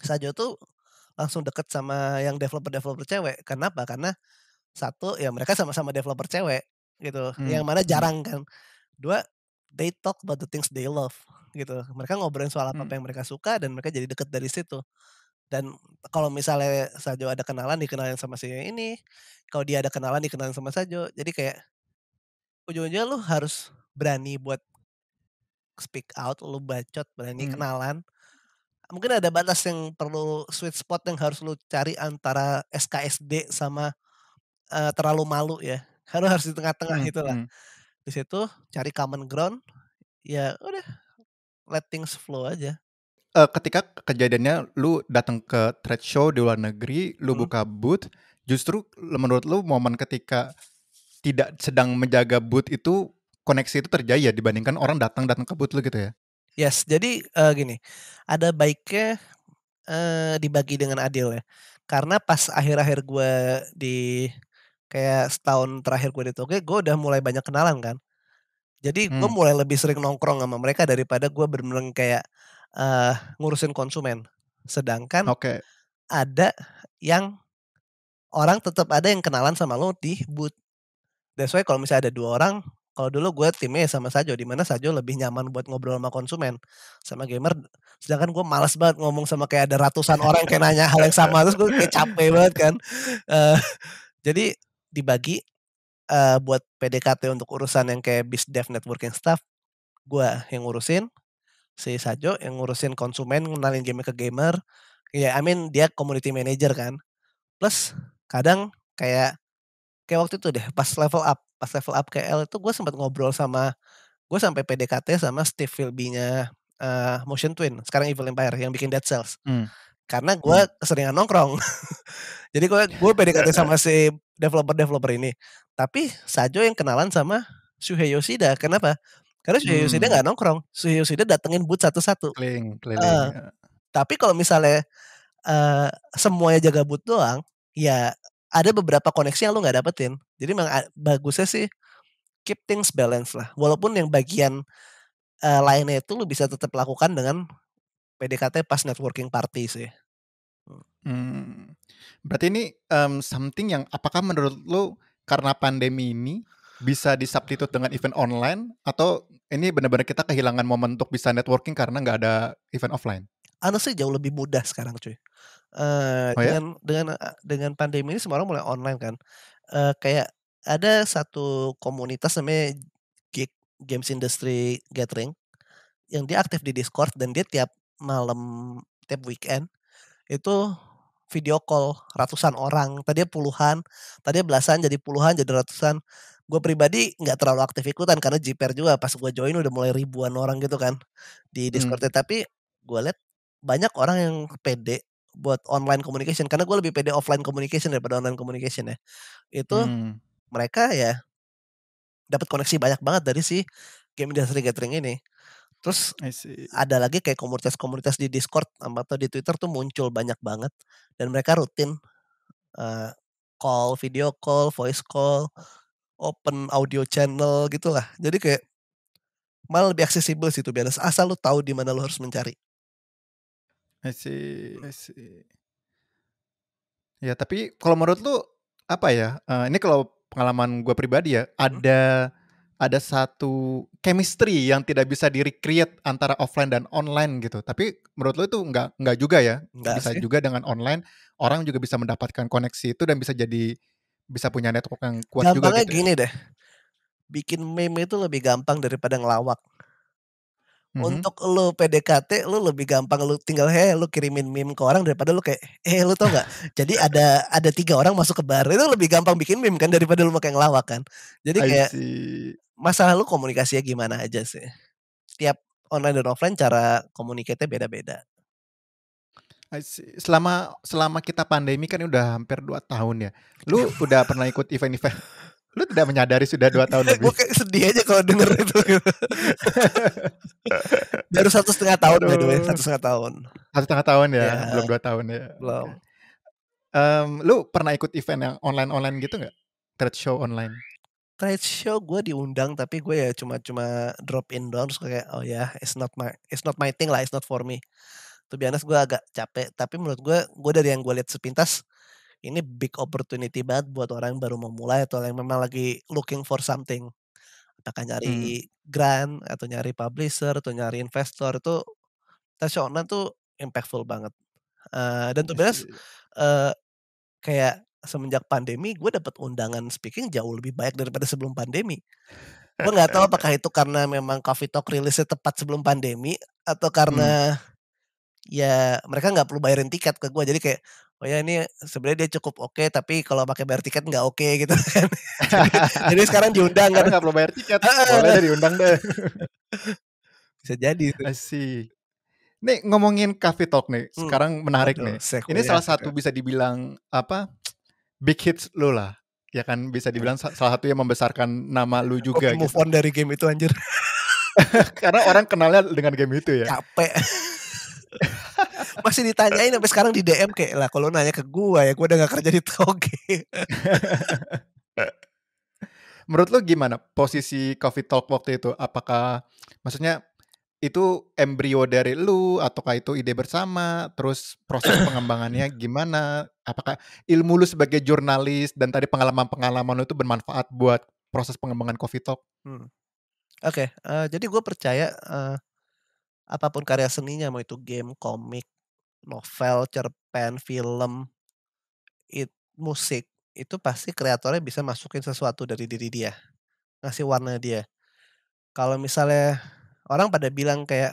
Sajo tuh langsung deket sama yang developer-developer cewek. Kenapa? Karena satu ya mereka sama-sama developer cewek gitu, hmm. yang mana hmm. jarang kan. Dua, they talk about the things they love gitu. Mereka ngobrolin soal apa, -apa hmm. yang mereka suka dan mereka jadi deket dari situ dan kalau misalnya Sajo ada kenalan dikenalin sama si ini kalau dia ada kenalan dikenalin sama Sajo jadi kayak ujung-ujungnya lu harus berani buat speak out lu bacot berani hmm. kenalan mungkin ada batas yang perlu sweet spot yang harus lu cari antara SKSD sama uh, terlalu malu ya harus harus di tengah-tengah hmm. itulah hmm. di situ cari common ground ya udah let things flow aja uh, ketika kejadiannya lu datang ke trade show di luar negeri, lu hmm. buka booth, justru menurut lu momen ketika tidak sedang menjaga booth itu koneksi itu terjadi ya dibandingkan orang datang datang ke booth lu gitu ya? Yes, jadi uh, gini, ada baiknya uh, dibagi dengan adil ya, karena pas akhir-akhir gue di kayak setahun terakhir gue di Tokyo, gue udah mulai banyak kenalan kan. Jadi gue hmm. mulai lebih sering nongkrong sama mereka daripada gue bener-bener kayak uh, ngurusin konsumen. Sedangkan okay. ada yang orang tetap ada yang kenalan sama lo di booth. That's why kalau misalnya ada dua orang, kalau dulu gue timnya ya sama Sajo, di mana Sajo lebih nyaman buat ngobrol sama konsumen, sama gamer. Sedangkan gue malas banget ngomong sama kayak ada ratusan orang kayak nanya hal yang sama, terus gue kayak capek banget kan. Uh, jadi dibagi uh, buat PDKT untuk urusan yang kayak biz dev networking stuff, gue yang ngurusin si Sajo yang ngurusin konsumen, ngenalin game ke gamer. Ya, yeah, I mean dia community manager kan. Plus kadang kayak kayak waktu itu deh pas level up, pas level up KL itu gue sempat ngobrol sama gue sampai PDKT sama Steve Philby-nya uh, eh, Motion Twin, sekarang Evil Empire yang bikin Dead Cells. Hmm. Karena gue hmm. keseringan nongkrong. Jadi gue gue PDKT sama si developer-developer ini. Tapi Sajo yang kenalan sama Shuhei Yoshida. Kenapa? Karena Shuhei Yoshida hmm. nggak gak nongkrong. Shuhei Yoshida datengin booth satu-satu. Keliling, keliling. Uh, iya. tapi kalau misalnya uh, semuanya jaga booth doang, ya ada beberapa koneksi yang lu nggak dapetin. Jadi memang bagusnya sih keep things balance lah. Walaupun yang bagian uh, lainnya itu lu bisa tetap lakukan dengan PDKT pas networking party sih. Hmm. hmm. Berarti ini um, something yang apakah menurut lu karena pandemi ini bisa disubstitute dengan event online atau ini benar-benar kita kehilangan momen untuk bisa networking karena nggak ada event offline? Anu sih jauh lebih mudah sekarang cuy. Uh, oh, dengan ya? dengan eh, dengan pandemi ini semua orang mulai online kan. Uh, kayak ada satu komunitas namanya Geek Games Industry Gathering yang dia aktif di Discord dan dia tiap malam tiap weekend itu video call ratusan orang tadinya puluhan tadi belasan jadi puluhan jadi ratusan gue pribadi nggak terlalu aktif ikutan karena jiper juga pas gue join udah mulai ribuan orang gitu kan di hmm. discordnya hmm. tapi gue liat banyak orang yang pede buat online communication karena gue lebih pede offline communication daripada online communication ya itu hmm. mereka ya dapat koneksi banyak banget dari si game industry gathering ini terus ada lagi kayak komunitas-komunitas di Discord atau di Twitter tuh muncul banyak banget dan mereka rutin uh, call video call voice call open audio channel gitu gitulah. Jadi kayak malah lebih aksesibel sih tuh biasa. Asal lu tahu di mana lu harus mencari. I see, I see. Ya tapi kalau menurut lu apa ya? Uh, ini kalau pengalaman gue pribadi ya, hmm? ada hmm? ada satu chemistry yang tidak bisa di recreate antara offline dan online gitu. Tapi menurut lo itu nggak nggak juga ya? Enggak bisa sih. juga dengan online orang juga bisa mendapatkan koneksi itu dan bisa jadi bisa punya network yang kuat Gampangnya juga gitu. Ya? gini deh. Bikin meme itu lebih gampang daripada ngelawak. Mm-hmm. Untuk lu PDKT lu lebih gampang lu tinggal he, lu kirimin meme ke orang daripada lu kayak eh lo lu tau gak jadi ada ada tiga orang masuk ke bar itu lebih gampang bikin meme kan daripada lu pakai ngelawak kan jadi kayak masalah lu komunikasinya gimana aja sih tiap online dan offline cara komunikasinya beda-beda Selama selama kita pandemi kan udah hampir 2 tahun ya. Lu udah pernah ikut event-event? Lu tidak menyadari sudah 2 tahun lebih. Gue kayak sedih aja kalau denger itu. Baru satu setengah tahun by satu setengah tahun. Satu setengah tahun ya, ya. belum dua tahun ya. Belum. Um, lu pernah ikut event yang online-online gitu nggak? Trade show online? trade show gue diundang tapi gue ya cuma cuma drop in doang. terus kayak oh ya yeah, it's not my it's not my thing lah it's not for me tuh biasanya gue agak capek tapi menurut gue gue dari yang gue lihat sepintas ini big opportunity banget buat orang yang baru memulai atau yang memang lagi looking for something apakah nyari hmm. grant atau nyari publisher atau nyari investor itu tasyona tuh impactful banget uh, dan tuh biasanya uh, kayak semenjak pandemi gue dapat undangan speaking jauh lebih banyak daripada sebelum pandemi gue nggak tahu apakah itu karena memang coffee talk rilisnya tepat sebelum pandemi atau karena hmm ya mereka nggak perlu bayarin tiket ke gue jadi kayak oh ya ini sebenarnya dia cukup oke okay, tapi kalau pakai bayar tiket nggak oke okay, gitu kan jadi, jadi sekarang diundang kan nggak perlu bayar tiket boleh diundang deh bisa jadi sih nih ngomongin cafe talk nih hmm. sekarang menarik Aduh, nih ini salah satu bisa dibilang apa big hits lo lah ya kan bisa dibilang salah satu yang membesarkan nama lu juga move gitu. on dari game itu anjir karena orang kenalnya dengan game itu ya capek masih ditanyain sampai sekarang di DM kayak lah kalau nanya ke gua ya gua udah gak kerja di Toge. Menurut lu gimana posisi Coffee Talk waktu itu? Apakah maksudnya itu embrio dari lu ataukah itu ide bersama terus proses pengembangannya gimana apakah ilmu lu sebagai jurnalis dan tadi pengalaman-pengalaman lu itu bermanfaat buat proses pengembangan Coffee Talk? Hmm. Oke, okay, uh, eh, jadi gue percaya uh, apapun karya seninya mau itu game, komik, novel, cerpen, film, it, musik itu pasti kreatornya bisa masukin sesuatu dari diri dia, ngasih warna dia. Kalau misalnya orang pada bilang kayak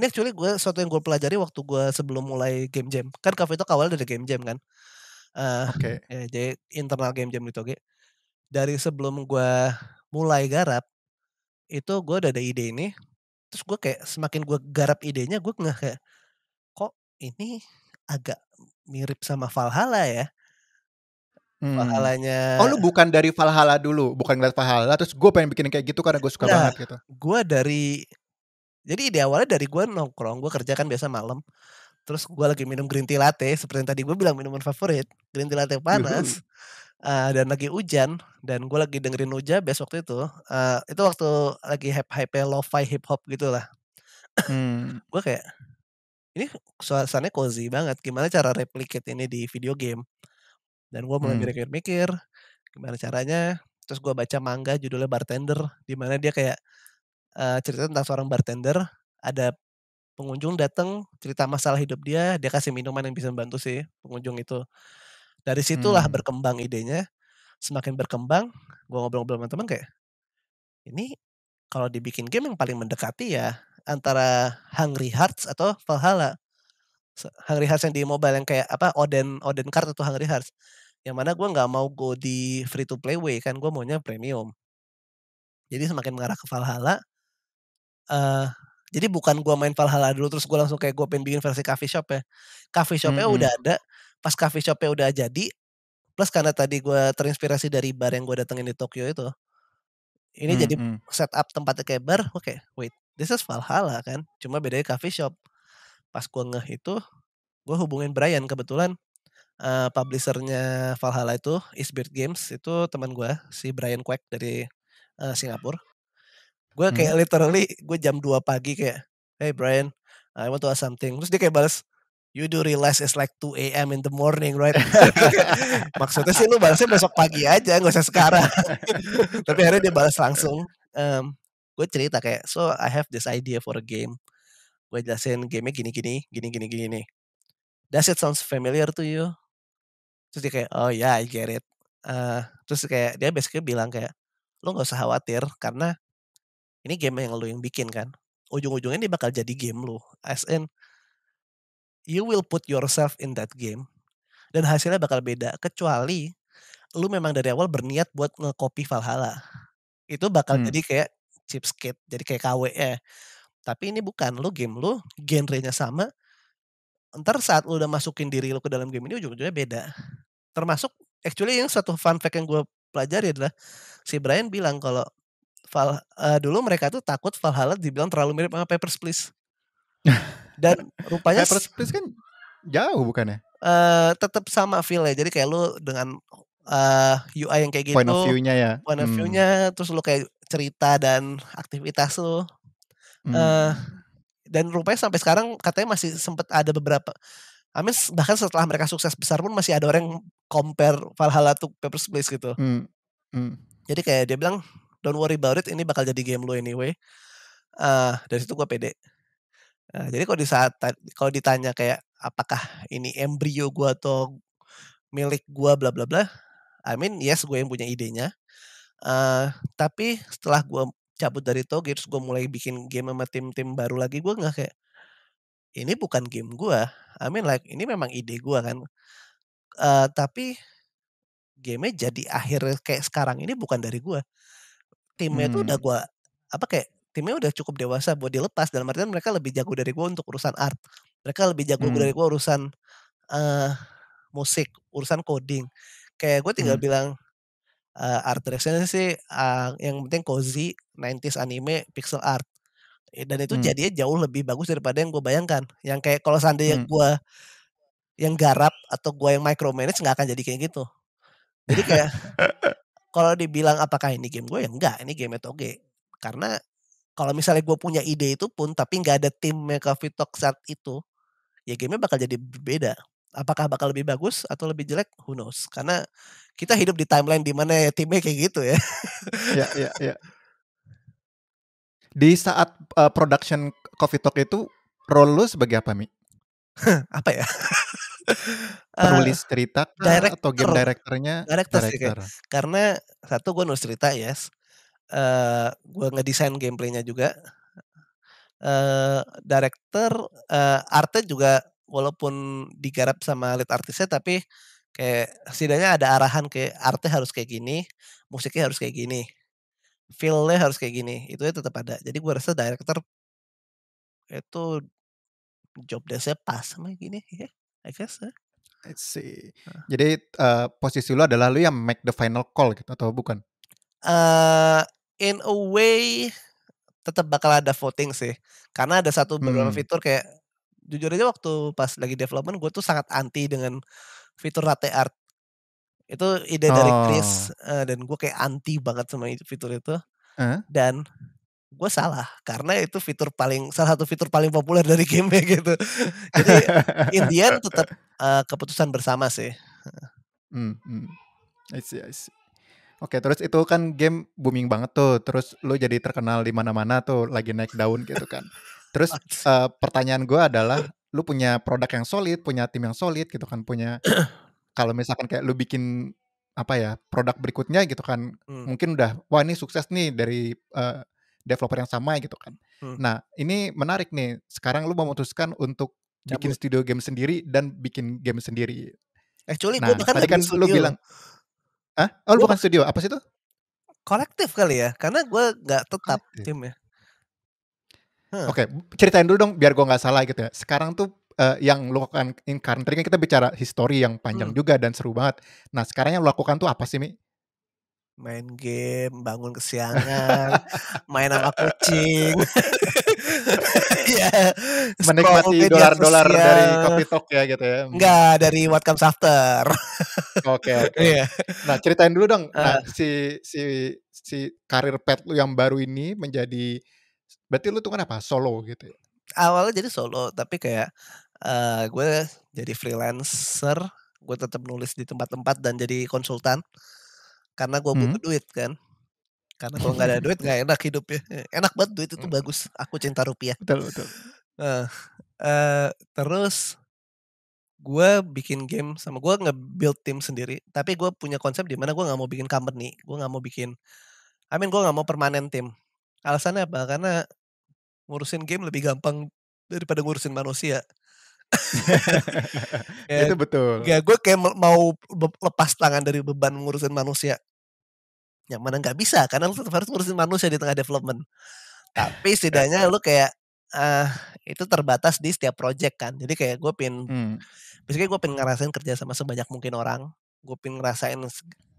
ini actually gue sesuatu yang gue pelajari waktu gue sebelum mulai game jam kan kafe itu kawal dari game jam kan uh, oke okay. ya, jadi internal game jam itu oke dari sebelum gue mulai garap itu gue udah ada ide ini terus gue kayak semakin gue garap idenya gue nggak kayak kok ini agak mirip sama Valhalla ya hmm. Valhalanya oh lu bukan dari Valhalla dulu bukan dari Valhalla terus gue pengen bikin kayak gitu karena gue suka nah, banget gitu gue dari jadi ide awalnya dari gue nongkrong gue kerja kan biasa malam terus gue lagi minum green tea latte seperti yang tadi gue bilang minuman favorit green tea latte panas Yuhu uh, dan lagi hujan dan gue lagi dengerin besok waktu itu uh, itu waktu lagi hype hype lo-fi hip hop gitulah hmm. gue kayak ini suasananya cozy banget gimana cara replicate ini di video game dan gue mulai hmm. mikir-mikir gimana caranya terus gue baca manga judulnya bartender di mana dia kayak uh, cerita tentang seorang bartender ada pengunjung datang cerita masalah hidup dia dia kasih minuman yang bisa membantu sih pengunjung itu dari situlah hmm. berkembang idenya. Semakin berkembang, gue ngobrol-ngobrol sama teman kayak, ini kalau dibikin game yang paling mendekati ya antara Hungry Hearts atau Valhalla. Hungry Hearts yang di mobile yang kayak apa Odin Odin Card atau Hungry Hearts. Yang mana gue nggak mau go di free to play way kan gue maunya premium. Jadi semakin mengarah ke Valhalla. Uh, jadi bukan gue main Valhalla dulu terus gue langsung kayak gue pengen bikin versi coffee shop ya. Coffee shopnya mm -hmm. udah ada, pas coffee shopnya udah jadi plus karena tadi gue terinspirasi dari bar yang gue datengin di Tokyo itu ini hmm, jadi hmm. setup tempatnya kayak bar oke okay, wait this is Valhalla kan cuma bedanya coffee shop pas gue ngeh itu gue hubungin Brian kebetulan uh, publishernya Valhalla itu Eastbird Games itu teman gue si Brian Quack dari uh, Singapura gue kayak hmm. literally gue jam 2 pagi kayak hey Brian I want to ask something terus dia kayak balas you do realize it's like 2 a.m. in the morning, right? Maksudnya sih lu balasnya besok pagi aja, gak usah sekarang. Tapi akhirnya dia balas langsung. Um, gue cerita kayak, so I have this idea for a game. Gue jelasin gamenya gini-gini, gini-gini, gini. Does it sounds familiar to you? Terus dia kayak, oh yeah, I get it. Uh, terus kayak dia basically bilang kayak, lu gak usah khawatir karena ini game yang lu yang bikin kan ujung-ujungnya ini bakal jadi game lu. as in you will put yourself in that game dan hasilnya bakal beda kecuali lu memang dari awal berniat buat ngekopi Valhalla. Itu bakal hmm. jadi kayak chipskate, jadi kayak KWE. Tapi ini bukan lu game lu genrenya sama. Ntar saat lu udah masukin diri lu ke dalam game ini ujung-ujungnya beda. Termasuk actually yang satu fun fact yang gue pelajari adalah si Brian bilang kalau Val, uh, dulu mereka tuh takut Valhalla dibilang terlalu mirip sama Papers Please. Dan rupanya Place kan jauh bukannya? Uh, eh, tetap sama feel ya. Jadi kayak lu dengan uh, eh, UI yang kayak gitu. Point of gitu, view-nya ya. Point of hmm. view-nya hmm. terus lu kayak cerita dan aktivitas lu. Hmm. Eh, dan rupanya sampai sekarang katanya masih sempat ada beberapa I Amin mean, bahkan setelah mereka sukses besar pun masih ada orang yang compare Valhalla to Papers, Please gitu. Hmm. Hmm. Jadi kayak dia bilang don't worry about it ini bakal jadi game lu anyway. Uh, dari situ gue pede. Nah, jadi kalau di saat kalau ditanya kayak apakah ini embrio gue atau milik gue bla bla bla, I mean yes gue yang punya idenya. Uh, tapi setelah gue cabut dari Togir, terus gue mulai bikin game sama tim-tim baru lagi gue nggak kayak ini bukan game gue I mean like ini memang ide gue kan uh, tapi gamenya jadi akhir kayak sekarang ini bukan dari gue timnya hmm. udah gue apa kayak timnya udah cukup dewasa buat dilepas dalam artian mereka lebih jago dari gue untuk urusan art mereka lebih jago hmm. dari gue urusan uh, musik urusan coding kayak gue tinggal hmm. bilang uh, art direction sih uh, yang penting cozy 90s anime pixel art ya, dan itu hmm. jadinya jauh lebih bagus daripada yang gue bayangkan yang kayak kalau seandainya hmm. gue yang garap atau gue yang micromanage nggak akan jadi kayak gitu jadi kayak kalau dibilang apakah ini game gue ya enggak ini game toge karena kalau misalnya gue punya ide itu pun tapi nggak ada timnya Coffee Talk saat itu ya gamenya bakal jadi berbeda apakah bakal lebih bagus atau lebih jelek who knows karena kita hidup di timeline di mana ya timnya kayak gitu ya ya ya ya di saat uh, production Coffee Talk itu role lu sebagai apa Mi? apa ya? penulis eh, cerita uh, atau game directornya director, director. Sih, karena satu gue nulis cerita yes uh, eh, gue ngedesain gameplaynya juga uh, director uh, artnya juga walaupun digarap sama lead artisnya tapi kayak setidaknya ada arahan ke artnya harus kayak gini musiknya harus kayak gini feelnya harus kayak gini itu ya tetap ada jadi gue rasa director itu job desknya pas sama gini ya yeah, I guess uh. I see. Uh. Jadi uh, posisi lu adalah lu yang make the final call gitu atau bukan? Eh uh, in a way tetap bakal ada voting sih. Karena ada satu beberapa hmm. fitur kayak jujur aja waktu pas lagi development gue tuh sangat anti dengan fitur latte art. Itu ide dari Chris uh, dan gue kayak anti banget sama fitur itu. Uh? Dan gue salah karena itu fitur paling salah satu fitur paling populer dari game gitu. Jadi Indian tetap uh, eh, keputusan bersama sih. Hmm, hmm. I see, I see. Oke, terus itu kan game booming banget tuh. Terus lu jadi terkenal di mana-mana tuh, lagi naik daun gitu kan. Terus uh, pertanyaan gue adalah, lu punya produk yang solid, punya tim yang solid gitu kan, punya kalau misalkan kayak lu bikin apa ya produk berikutnya gitu kan, hmm. mungkin udah wah ini sukses nih dari uh, developer yang sama gitu kan. Hmm. Nah ini menarik nih. Sekarang lu memutuskan untuk Cabut. bikin studio game sendiri dan bikin game sendiri. Eh, culi, nah, gue bahkan tadi kan lu bilang Hah? Oh, lu bukan studio. Apa sih itu? Kolektif kali ya, karena gue nggak tetap kolektif. tim ya. Hmm. Oke, okay, ceritain dulu dong biar gue nggak salah gitu ya. Sekarang tuh uh, yang lo lakukan in country kan kita bicara histori yang panjang hmm. juga dan seru banget. Nah sekarang yang lo lakukan tuh apa sih Mi? Main game, bangun kesiangan, main sama kucing. yeah. menikmati dolar-dolar dari Kopi Talk ya gitu ya. Enggak, dari Whatcom After. Oke, okay, iya. Nah, ceritain dulu dong. Nah, ah. si si si karir pet lu yang baru ini menjadi berarti lu tuh kan apa? Solo gitu ya. Awalnya jadi solo, tapi kayak uh, gue jadi freelancer, gue tetap nulis di tempat-tempat dan jadi konsultan karena gue butuh hmm. duit kan karena kalau nggak ada duit nggak enak hidup ya. Enak banget duit itu hmm. bagus. Aku cinta rupiah. Betul betul. uh, uh, terus gue bikin game sama gue nggak build tim sendiri. Tapi gue punya konsep di mana gue nggak mau bikin company. Gue nggak mau bikin. I mean gue nggak mau permanen tim. Alasannya apa? Karena ngurusin game lebih gampang daripada ngurusin manusia. ya, itu betul. Ya gue kayak mau lepas tangan dari beban ngurusin manusia. Yang mana nggak bisa karena lu tetap harus ngurusin manusia di tengah development. Tapi iya setidaknya lu kayak uh, itu terbatas di setiap project kan. Jadi kayak gue pin, hmm. biasanya gue pin ngerasain kerja sama sebanyak mungkin orang. Gue pin ngerasain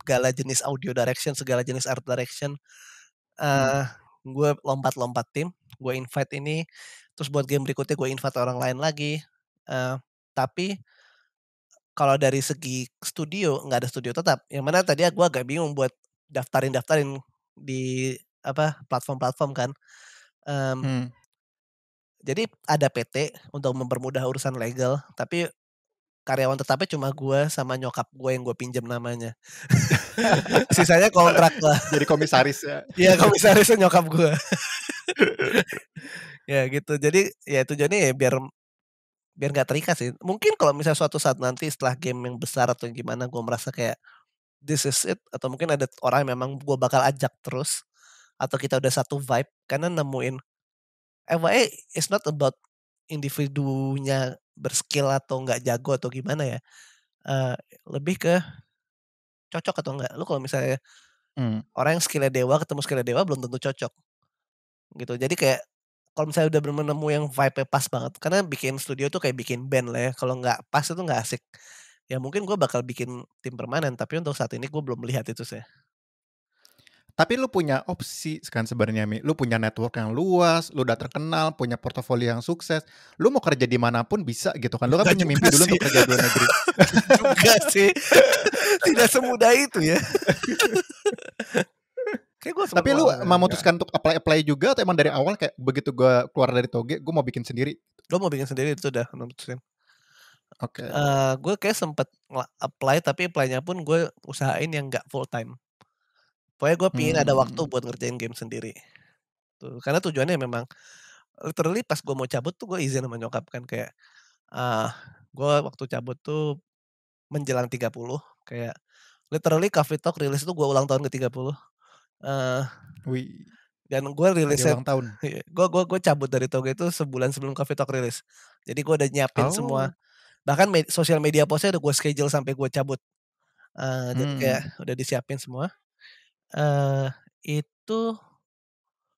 segala jenis audio direction, segala jenis art direction. Uh, hmm. Eh, gue lompat-lompat tim, gue invite ini, terus buat game berikutnya gue invite orang lain lagi. Uh, tapi kalau dari segi studio nggak ada studio tetap. Yang mana tadi gue agak bingung buat daftarin daftarin di apa platform-platform kan. Um, hmm. Jadi ada PT untuk mempermudah urusan legal, tapi karyawan tetapnya cuma gue sama nyokap gue yang gue pinjam namanya. Sisanya kontrak lah. Jadi komisaris ya. Iya komisarisnya nyokap gue. ya gitu. Jadi ya tujuannya ya biar biar nggak terikat sih. Mungkin kalau misalnya suatu saat nanti setelah game yang besar atau gimana gue merasa kayak this is it atau mungkin ada orang yang memang gue bakal ajak terus atau kita udah satu vibe karena nemuin eh, why it's not about individunya berskill atau nggak jago atau gimana ya uh, lebih ke cocok atau enggak lu kalau misalnya hmm. orang yang skillnya dewa ketemu skillnya dewa belum tentu cocok gitu jadi kayak kalau misalnya udah bener nemu yang vibe pas banget karena bikin studio tuh kayak bikin band lah ya kalau nggak pas itu nggak asik ya mungkin gue bakal bikin tim permanen tapi untuk saat ini gue belum melihat itu sih tapi lu punya opsi kan sebenarnya Mi. Lu punya network yang luas, lu udah terkenal, punya portofolio yang sukses. Lu mau kerja di dimanapun bisa gitu kan. Lu kan punya mimpi dulu untuk kerja di luar negeri. juga sih. Tidak semudah itu ya. Tapi lu kan, memutuskan untuk apply-apply juga atau emang dari awal kayak begitu gue keluar dari toge, gue mau bikin sendiri? Gue mau bikin sendiri itu udah Oke. Okay. Uh, eh, gue kayak sempet apply tapi apply-nya pun gue usahain yang gak full time. Pokoknya gue pingin hmm. ada waktu buat ngerjain game sendiri. Tuh, karena tujuannya memang literally pas gue mau cabut tuh gue izin sama nyokap kan kayak uh, gue waktu cabut tuh menjelang 30 kayak literally Coffee Talk rilis tuh gue ulang tahun ke 30. Eh Wih. Dan gue iya, rilis ulang tahun. Iya, gue gue gue cabut dari Toge itu sebulan sebelum Coffee Talk rilis. Jadi gue udah nyiapin oh. semua bahkan med sosial media postnya udah gue schedule sampai gue cabut uh, hmm. jadi kayak hmm. udah disiapin semua uh, itu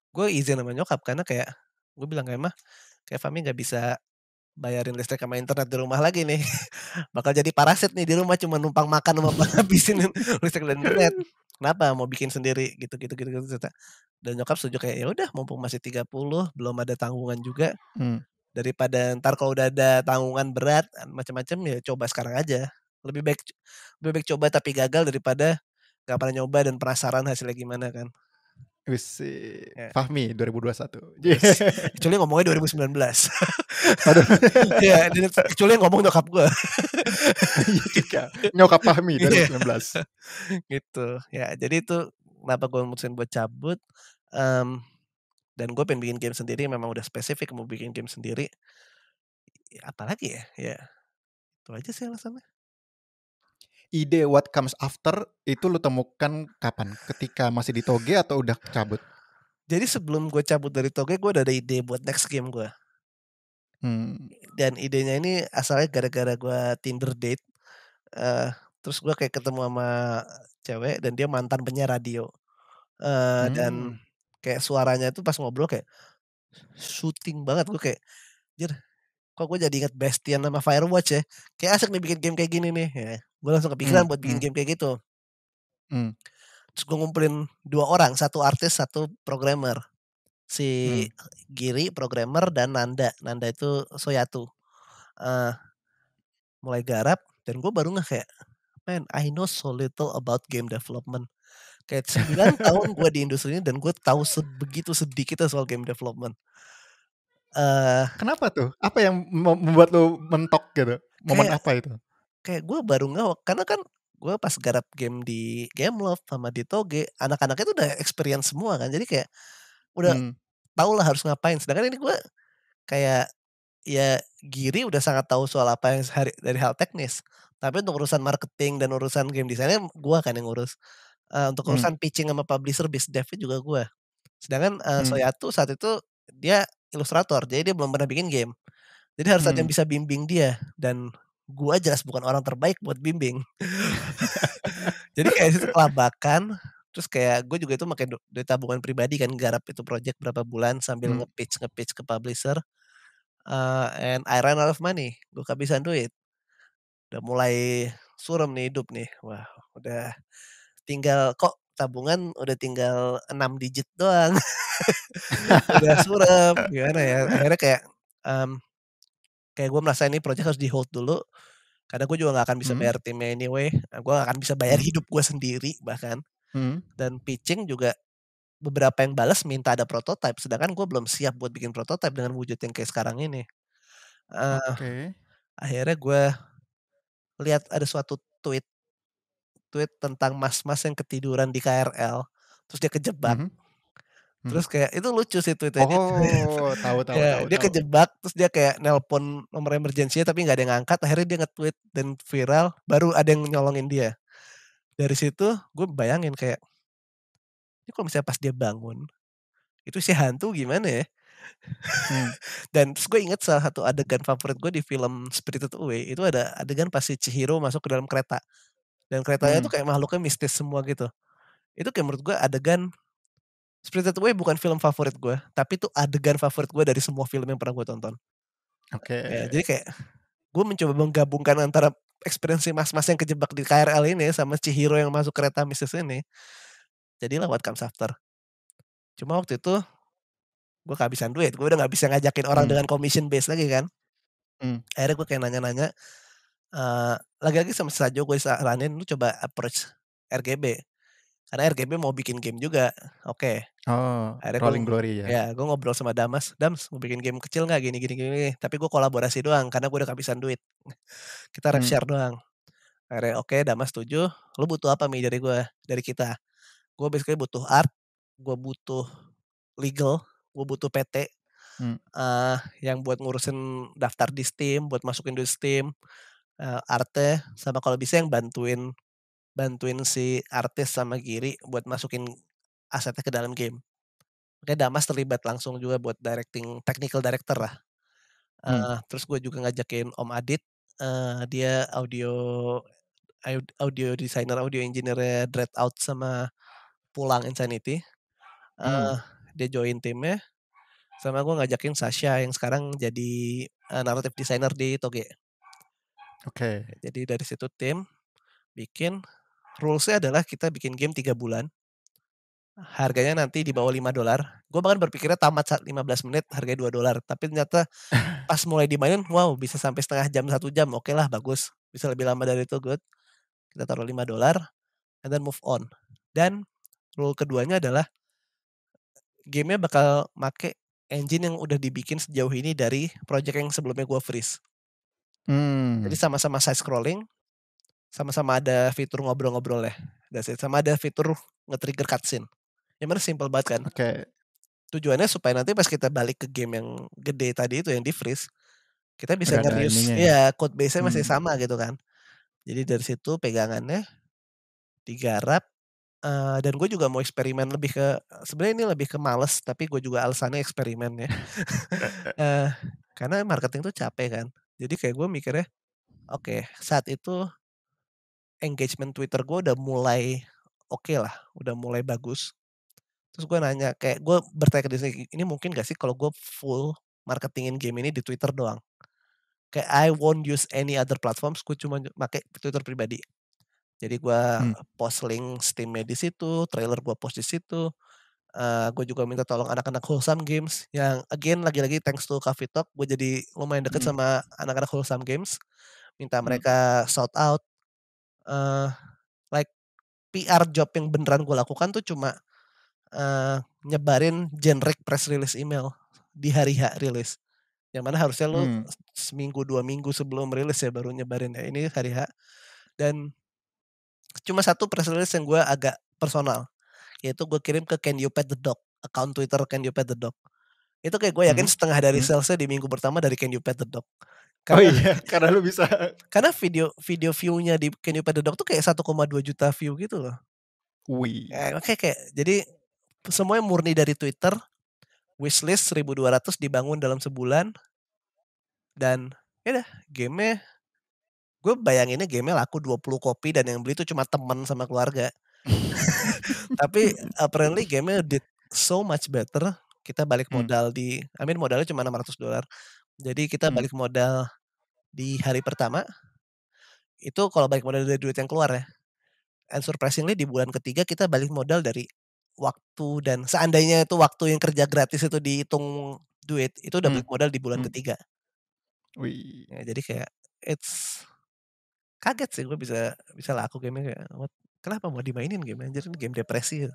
gue izin sama nyokap karena kayak gue bilang kayak mah kayak Fami nggak bisa bayarin listrik sama internet di rumah lagi nih bakal jadi parasit nih di rumah cuma numpang makan sama habisin listrik dan internet kenapa mau bikin sendiri gitu, gitu gitu gitu gitu, gitu. dan nyokap setuju kayak ya udah mumpung masih 30 belum ada tanggungan juga hmm daripada ntar kalau udah ada tanggungan berat macam-macam ya coba sekarang aja lebih baik lebih baik coba tapi gagal daripada nggak pernah nyoba dan penasaran hasilnya gimana kan Wis yeah. Fahmi 2021. Yes. Iya kecuali ngomongnya 2019. Aduh. ya, yeah, kecuali ngomong nyokap gue. Iya nyokap Fahmi 2019. Iya. Yeah. gitu. Ya, jadi itu kenapa gue mutusin buat cabut. Um, dan gue pengen bikin game sendiri memang udah spesifik mau bikin game sendiri ya, apalagi ya ya itu aja sih alasannya ide what comes after itu lo temukan kapan ketika masih di toge atau udah cabut jadi sebelum gue cabut dari toge gue udah ada ide buat next game gue hmm. dan idenya ini asalnya gara-gara gue tinder date uh, terus gue kayak ketemu sama cewek dan dia mantan penyiar radio uh, hmm. dan kayak suaranya itu pas ngobrol kayak shooting banget gue kayak jir kok gue jadi inget Bastian sama Firewatch ya kayak asik nih bikin game kayak gini nih ya, gue langsung kepikiran hmm. buat bikin hmm. game kayak gitu hmm. terus gue ngumpulin dua orang satu artis satu programmer si hmm. Giri programmer dan Nanda Nanda itu Soyatu uh, mulai garap dan gue baru nggak kayak man I know so little about game development Kayak 9 tahun gue di industri ini dan gue tahu sebegitu sedikit soal game development. Uh, Kenapa tuh? Apa yang membuat lo mentok gitu? Momen kayak, apa itu? Kayak gue baru nggak, karena kan gue pas garap game di Game Love sama di Toge, anak-anaknya tuh udah experience semua kan. Jadi kayak udah hmm. tau lah harus ngapain. Sedangkan ini gue kayak ya Giri udah sangat tahu soal apa yang dari hal teknis. Tapi untuk urusan marketing dan urusan game desainnya gue kan yang ngurus uh, untuk hmm. urusan hmm. pitching sama publisher bis dev juga gue sedangkan uh, hmm. Soyatu saat itu dia ilustrator jadi dia belum pernah bikin game jadi harus hmm. ada yang bisa bimbing dia dan gue jelas bukan orang terbaik buat bimbing jadi kayak itu kelabakan terus kayak gue juga itu pakai duit tabungan pribadi kan garap itu project berapa bulan sambil hmm. nge-pitch nge-pitch ke publisher uh, and I ran out of money gue kehabisan duit udah mulai suram nih hidup nih wah udah tinggal kok tabungan udah tinggal 6 digit doang. udah suram gimana ya. Akhirnya kayak um, kayak gue merasa ini project harus di hold dulu karena gue juga gak akan bisa hmm. bayar timnya anyway. Nah, gue gak akan bisa bayar hidup gue sendiri bahkan. Hmm. Dan pitching juga beberapa yang balas minta ada prototype sedangkan gue belum siap buat bikin prototype dengan wujud yang kayak sekarang ini uh, eh, okay. akhirnya gue lihat ada suatu tweet tweet tentang mas-mas yang ketiduran di KRL terus dia kejebak mm -hmm. Terus mhm. kayak itu lucu sih tweetnya. Oh, tahu tahu ya, tahu. Dia tahu. kejebak terus dia kayak nelpon nomor emergensinya tapi nggak ada yang angkat Akhirnya dia nge-tweet dan viral, baru ada yang nyolongin dia. Dari situ gue bayangin kayak ini kalau misalnya pas dia bangun itu si hantu gimana ya? Hmm. dan terus gue inget salah satu adegan favorit gue di film Spirited Away itu ada adegan pas si Chihiro masuk ke dalam kereta dan keretanya hmm. tuh kayak makhluknya mistis semua gitu itu kayak menurut gue adegan Spirited Way bukan film favorit gue tapi itu adegan favorit gue dari semua film yang pernah gue tonton oke okay. ya, jadi kayak gue mencoba menggabungkan antara eksperiensi mas-mas yang kejebak di KRL ini sama Chihiro yang masuk kereta mistis ini jadilah What Comes After cuma waktu itu gue kehabisan duit gue udah gak bisa ngajakin orang hmm. dengan commission base lagi kan hmm. akhirnya gue kayak nanya-nanya lagi lagi-lagi sama saja gue saranin lu coba approach RGB karena RGB mau bikin game juga oke okay. oh Rolling gua, Glory ya ya gue ngobrol sama Damas damas mau bikin game kecil nggak gini gini gini tapi gue kolaborasi doang karena gue udah kehabisan duit kita hmm. share doang Akhirnya oke okay, Damas setuju lu butuh apa nih dari gue dari kita gue basically butuh art gue butuh legal gue butuh PT hmm. uh, yang buat ngurusin daftar di Steam buat masukin di Steam uh, Arte sama kalau bisa yang bantuin bantuin si artis sama Giri buat masukin asetnya ke dalam game. Oke Damas terlibat langsung juga buat directing technical director lah. hmm. Uh, terus gue juga ngajakin Om Adit, uh, dia audio audio designer, audio engineer Dread Out sama Pulang Insanity. Uh, hmm. Dia join timnya. Sama gue ngajakin Sasha yang sekarang jadi uh, narrative designer di Toge. Oke. Okay. Jadi dari situ tim bikin rulesnya adalah kita bikin game tiga bulan. Harganya nanti di bawah lima dolar. Gue bahkan berpikirnya tamat saat lima belas menit harganya dua dolar. Tapi ternyata pas mulai dimainin, wow bisa sampai setengah jam, satu jam. Oke okay lah bagus. Bisa lebih lama dari itu good. Kita taruh lima dolar and then move on. Dan rule keduanya adalah gamenya bakal make engine yang udah dibikin sejauh ini dari project yang sebelumnya gue freeze. Hmm. Jadi sama-sama side scrolling, sama-sama ada fitur ngobrol-ngobrol ya. Sama ada fitur nge-trigger cutscene. Yang mana simple banget kan. Oke. Okay. Tujuannya supaya nanti pas kita balik ke game yang gede tadi itu yang di freeze, kita bisa nge-reuse ya iya, code base-nya masih hmm. sama gitu kan. Jadi dari situ pegangannya digarap Uh, dan gue juga mau eksperimen lebih ke sebenarnya ini lebih ke males tapi gue juga alasannya eksperimen ya uh, karena marketing tuh capek kan jadi kayak gue mikirnya, oke okay, saat itu engagement Twitter gue udah mulai oke okay lah, udah mulai bagus. Terus gue nanya kayak gue bertanya ke diri ini mungkin gak sih kalau gue full marketingin game ini di Twitter doang. Kayak I won't use any other platforms, gue cuma pakai Twitter pribadi. Jadi gue hmm. post link Steamnya di situ, trailer gue post di situ, Uh, eh, gue juga minta tolong anak-anak Wholesome Games yang again lagi-lagi thanks to Coffee Talk gue jadi lumayan deket hmm. sama anak-anak Wholesome Games minta hmm. mereka shout out uh, like PR job yang beneran gue lakukan tuh cuma uh, nyebarin generic press release email di hari H rilis yang mana harusnya lo hmm. seminggu dua minggu sebelum rilis ya baru nyebarin ya ini hari H dan cuma satu press release yang gue agak personal yaitu gue kirim ke Can You Pet the Dog account Twitter Can You Pet the Dog itu kayak gue yakin hmm. setengah dari hmm. salesnya di minggu pertama dari Can You Pet the Dog oh karena, oh iya karena lu bisa karena video video viewnya di Can You Pet the Dog tuh kayak 1,2 juta view gitu loh Wih. Eh, oke jadi semuanya murni dari Twitter wishlist 1200 dibangun dalam sebulan dan ya udah game gue bayanginnya game laku 20 kopi dan yang beli itu cuma temen sama keluarga tapi apparently game nya did so much better kita balik hmm. modal hmm. di I mean modalnya cuma 600 dolar jadi kita hmm. balik modal di hari pertama itu kalau balik modal dari duit yang keluar ya and surprisingly di bulan ketiga kita balik modal dari waktu dan seandainya itu waktu yang kerja gratis itu dihitung duit itu udah hmm. balik modal di bulan hmm. ketiga Wih. Ya, jadi kayak it's kaget sih gue bisa bisa laku game kayak what Kenapa mau dimainin game anjir ini game depresi ya.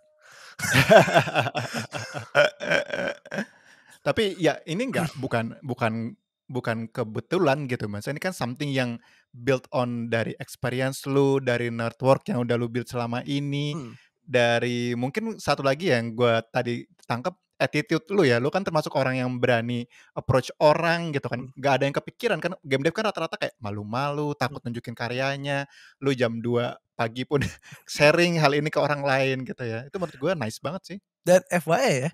Tapi ya ini enggak bukan bukan bukan kebetulan gitu mas. Ini kan something yang built on dari experience lu, dari network yang udah lu build selama ini, hmm. dari mungkin satu lagi yang gue tadi tangkap attitude lu ya, lu kan termasuk orang yang berani approach orang gitu kan. Hmm. Gak ada yang kepikiran kan game dev kan rata-rata kayak malu-malu, hmm. takut nunjukin karyanya. Lu jam 2 pagi pun sharing hal ini ke orang lain gitu ya. Itu menurut gue nice banget sih. Dan FYI ya,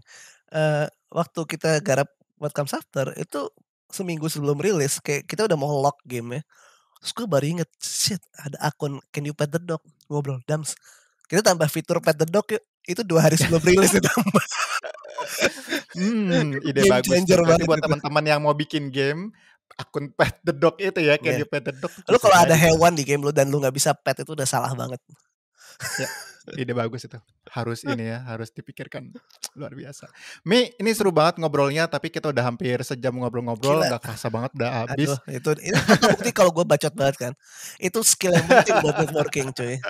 uh, waktu kita garap Comes After itu seminggu sebelum rilis kayak kita udah mau lock game ya. Terus gue baru inget, shit ada akun Can You Pet The Dog? ngobrol, Dams, kita tambah fitur Pet The Dog yuk. Itu dua hari sebelum rilis ditambah hmm, ide game bagus. banget buat teman-teman yang mau bikin game, akun pet the dog itu ya, iya. kayak yeah. pet the dog. Lu kalau ada hewan di game lu dan lu nggak bisa pet itu udah salah banget. ya, ide bagus itu. Harus ini ya, harus dipikirkan. Luar biasa. Mi, ini seru banget ngobrolnya, tapi kita udah hampir sejam ngobrol-ngobrol, nggak kerasa banget udah abis. Aduh, itu, itu kan bukti kalau gue bacot banget kan. Itu skill yang penting buat networking cuy.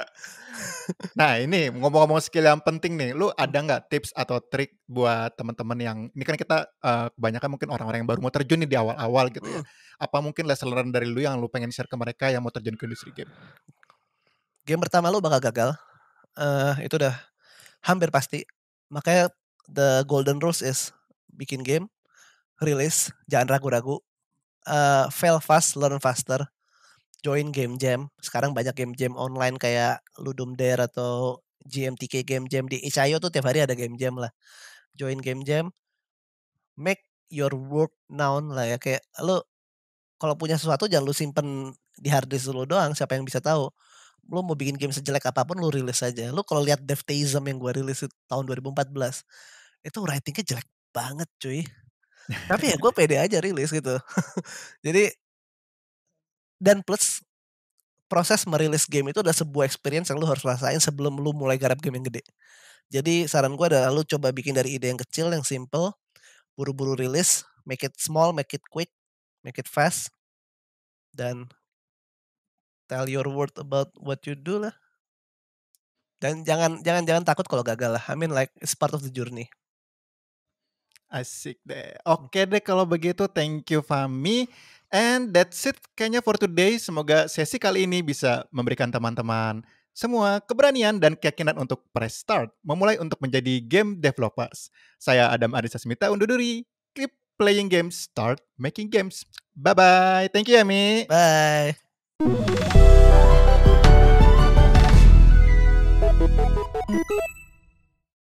nah ini ngomong-ngomong skill yang penting nih, lu hmm. ada nggak tips atau trik buat teman-teman yang ini kan kita uh, kebanyakan mungkin orang-orang yang baru mau terjun nih di iya. awal-awal gitu ya. Hmm. Apa mungkin lesson learn dari lu yang lu pengen share ke mereka yang mau terjun ke industri game? Game pertama lu bakal gagal. Uh, itu udah hampir pasti. Makanya the golden rules is bikin game, rilis, jangan ragu-ragu, uh, fail fast, learn faster join game jam. Sekarang banyak game jam online kayak Ludum Dare atau GMTK game jam di Isayo tuh tiap hari ada game jam lah. Join game jam. Make your work known lah ya kayak lu kalau punya sesuatu jangan lu simpen di hard disk lu doang siapa yang bisa tahu lu mau bikin game sejelek apapun lu rilis aja lu kalau lihat Devteism yang gua rilis tahun 2014 itu writingnya jelek banget cuy tapi ya gue pede aja rilis gitu jadi dan plus proses merilis game itu adalah sebuah experience yang lu harus rasain sebelum lu mulai garap game yang gede. Jadi saran gue adalah lu coba bikin dari ide yang kecil, yang simple, buru-buru rilis, make it small, make it quick, make it fast, dan tell your word about what you do lah. Dan jangan jangan jangan takut kalau gagal lah. I mean like it's part of the journey. Asik deh. Oke deh kalau begitu thank you Fami. And that's it kayaknya for today. Semoga sesi kali ini bisa memberikan teman-teman semua keberanian dan keyakinan untuk press start, memulai untuk menjadi game developers. Saya Adam Arisa Smita undur diri. Keep playing games, start making games. Bye-bye. Thank you, Yami. Bye.